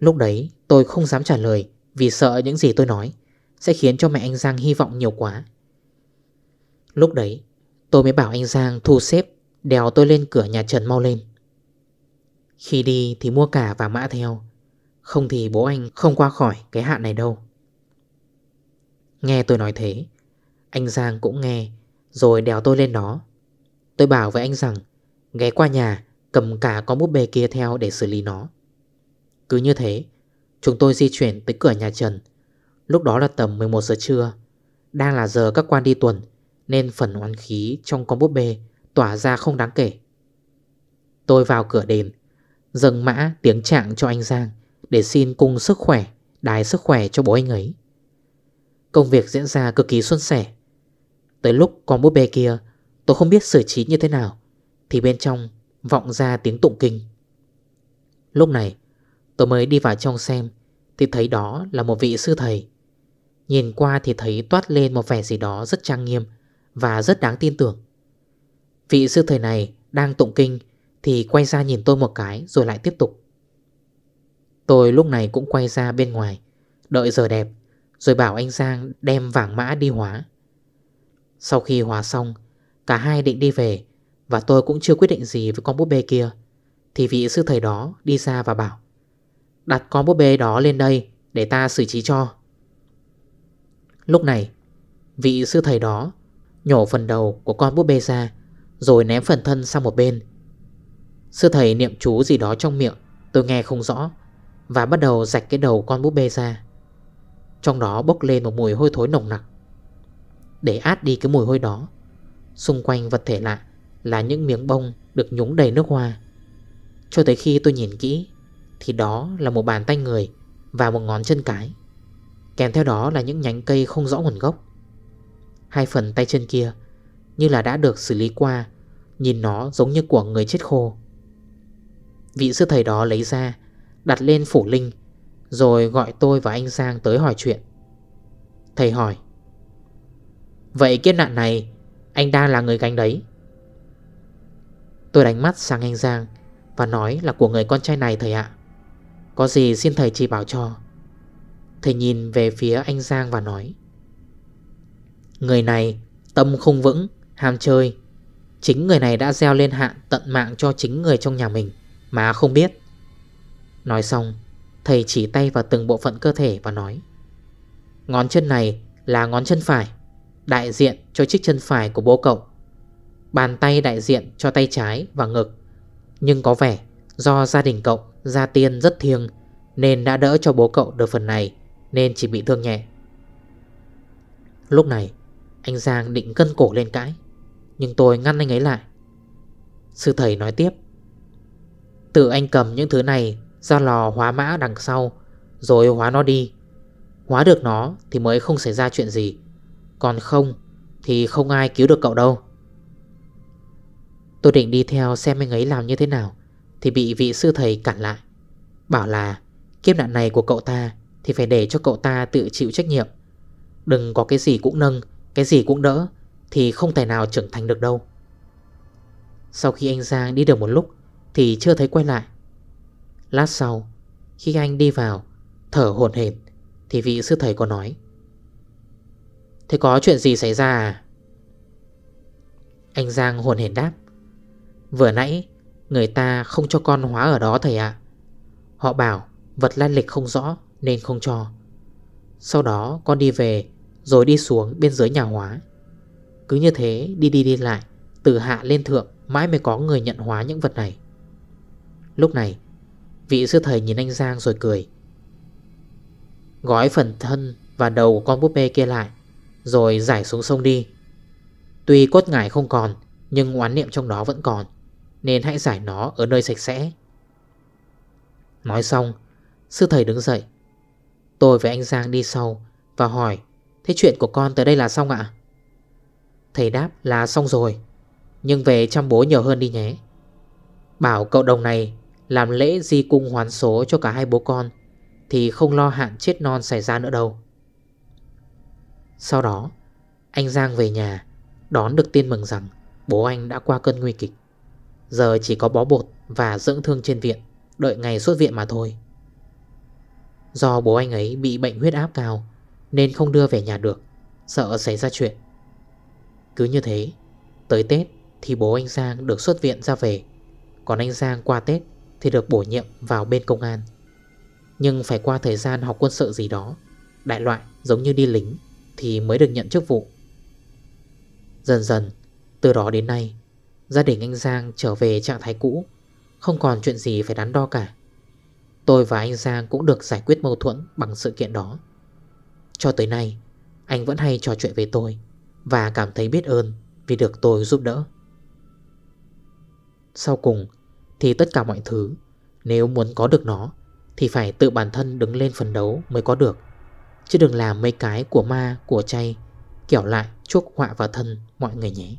Lúc đấy tôi không dám trả lời Vì sợ những gì tôi nói Sẽ khiến cho mẹ anh Giang hy vọng nhiều quá Lúc đấy tôi mới bảo anh Giang thu xếp Đèo tôi lên cửa nhà Trần mau lên Khi đi thì mua cả và mã theo Không thì bố anh không qua khỏi cái hạn này đâu Nghe tôi nói thế Anh Giang cũng nghe rồi đèo tôi lên nó Tôi bảo với anh rằng Ghé qua nhà cầm cả con búp bê kia theo để xử lý nó Cứ như thế Chúng tôi di chuyển tới cửa nhà Trần Lúc đó là tầm 11 giờ trưa Đang là giờ các quan đi tuần Nên phần oán khí trong con búp bê Tỏa ra không đáng kể Tôi vào cửa đền Dâng mã tiếng trạng cho anh Giang Để xin cung sức khỏe Đài sức khỏe cho bố anh ấy Công việc diễn ra cực kỳ xuân sẻ Tới lúc con búp bê kia Tôi không biết xử trí như thế nào Thì bên trong vọng ra tiếng tụng kinh Lúc này Tôi mới đi vào trong xem Thì thấy đó là một vị sư thầy Nhìn qua thì thấy toát lên một vẻ gì đó rất trang nghiêm Và rất đáng tin tưởng Vị sư thầy này đang tụng kinh Thì quay ra nhìn tôi một cái rồi lại tiếp tục Tôi lúc này cũng quay ra bên ngoài Đợi giờ đẹp Rồi bảo anh Giang đem vàng mã đi hóa sau khi hòa xong Cả hai định đi về Và tôi cũng chưa quyết định gì với con búp bê kia Thì vị sư thầy đó đi ra và bảo Đặt con búp bê đó lên đây Để ta xử trí cho Lúc này Vị sư thầy đó Nhổ phần đầu của con búp bê ra Rồi ném phần thân sang một bên Sư thầy niệm chú gì đó trong miệng Tôi nghe không rõ Và bắt đầu rạch cái đầu con búp bê ra Trong đó bốc lên một mùi hôi thối nồng nặc để át đi cái mùi hôi đó Xung quanh vật thể lạ Là những miếng bông được nhúng đầy nước hoa Cho tới khi tôi nhìn kỹ Thì đó là một bàn tay người Và một ngón chân cái Kèm theo đó là những nhánh cây không rõ nguồn gốc Hai phần tay chân kia Như là đã được xử lý qua Nhìn nó giống như của người chết khô Vị sư thầy đó lấy ra Đặt lên phủ linh Rồi gọi tôi và anh Giang tới hỏi chuyện Thầy hỏi Vậy kiếp nạn này Anh đang là người gánh đấy Tôi đánh mắt sang anh Giang Và nói là của người con trai này thầy ạ Có gì xin thầy chỉ bảo cho Thầy nhìn về phía anh Giang và nói Người này tâm không vững Ham chơi Chính người này đã gieo lên hạn tận mạng cho chính người trong nhà mình Mà không biết Nói xong Thầy chỉ tay vào từng bộ phận cơ thể và nói Ngón chân này là ngón chân phải Đại diện cho chiếc chân phải của bố cậu Bàn tay đại diện cho tay trái và ngực Nhưng có vẻ do gia đình cậu Gia tiên rất thiêng Nên đã đỡ cho bố cậu được phần này Nên chỉ bị thương nhẹ Lúc này Anh Giang định cân cổ lên cãi Nhưng tôi ngăn anh ấy lại Sư thầy nói tiếp Tự anh cầm những thứ này ra lò hóa mã đằng sau Rồi hóa nó đi Hóa được nó thì mới không xảy ra chuyện gì còn không thì không ai cứu được cậu đâu Tôi định đi theo xem anh ấy làm như thế nào Thì bị vị sư thầy cản lại Bảo là kiếp nạn này của cậu ta Thì phải để cho cậu ta tự chịu trách nhiệm Đừng có cái gì cũng nâng Cái gì cũng đỡ Thì không thể nào trưởng thành được đâu Sau khi anh Giang đi được một lúc Thì chưa thấy quay lại Lát sau Khi anh đi vào Thở hồn hển Thì vị sư thầy có nói Thế có chuyện gì xảy ra à? Anh Giang hồn hển đáp Vừa nãy Người ta không cho con hóa ở đó thầy ạ Họ bảo vật lan lịch không rõ Nên không cho Sau đó con đi về Rồi đi xuống bên dưới nhà hóa Cứ như thế đi đi đi lại Từ hạ lên thượng Mãi mới có người nhận hóa những vật này Lúc này Vị sư thầy nhìn anh Giang rồi cười Gói phần thân và đầu của con búp bê kia lại rồi giải xuống sông đi Tuy cốt ngải không còn Nhưng oán niệm trong đó vẫn còn Nên hãy giải nó ở nơi sạch sẽ Nói xong Sư thầy đứng dậy Tôi với anh Giang đi sau Và hỏi Thế chuyện của con tới đây là xong ạ Thầy đáp là xong rồi Nhưng về chăm bố nhiều hơn đi nhé Bảo cậu đồng này Làm lễ di cung hoán số cho cả hai bố con Thì không lo hạn chết non xảy ra nữa đâu sau đó Anh Giang về nhà Đón được tin mừng rằng Bố anh đã qua cơn nguy kịch Giờ chỉ có bó bột và dưỡng thương trên viện Đợi ngày xuất viện mà thôi Do bố anh ấy bị bệnh huyết áp cao Nên không đưa về nhà được Sợ xảy ra chuyện Cứ như thế Tới Tết thì bố anh Giang được xuất viện ra về Còn anh Giang qua Tết Thì được bổ nhiệm vào bên công an Nhưng phải qua thời gian học quân sự gì đó Đại loại giống như đi lính thì mới được nhận chức vụ Dần dần Từ đó đến nay Gia đình anh Giang trở về trạng thái cũ Không còn chuyện gì phải đắn đo cả Tôi và anh Giang cũng được giải quyết mâu thuẫn Bằng sự kiện đó Cho tới nay Anh vẫn hay trò chuyện với tôi Và cảm thấy biết ơn vì được tôi giúp đỡ Sau cùng Thì tất cả mọi thứ Nếu muốn có được nó Thì phải tự bản thân đứng lên phấn đấu mới có được Chứ đừng làm mấy cái của ma, của chay Kiểu lại chuốc họa vào thân mọi người nhé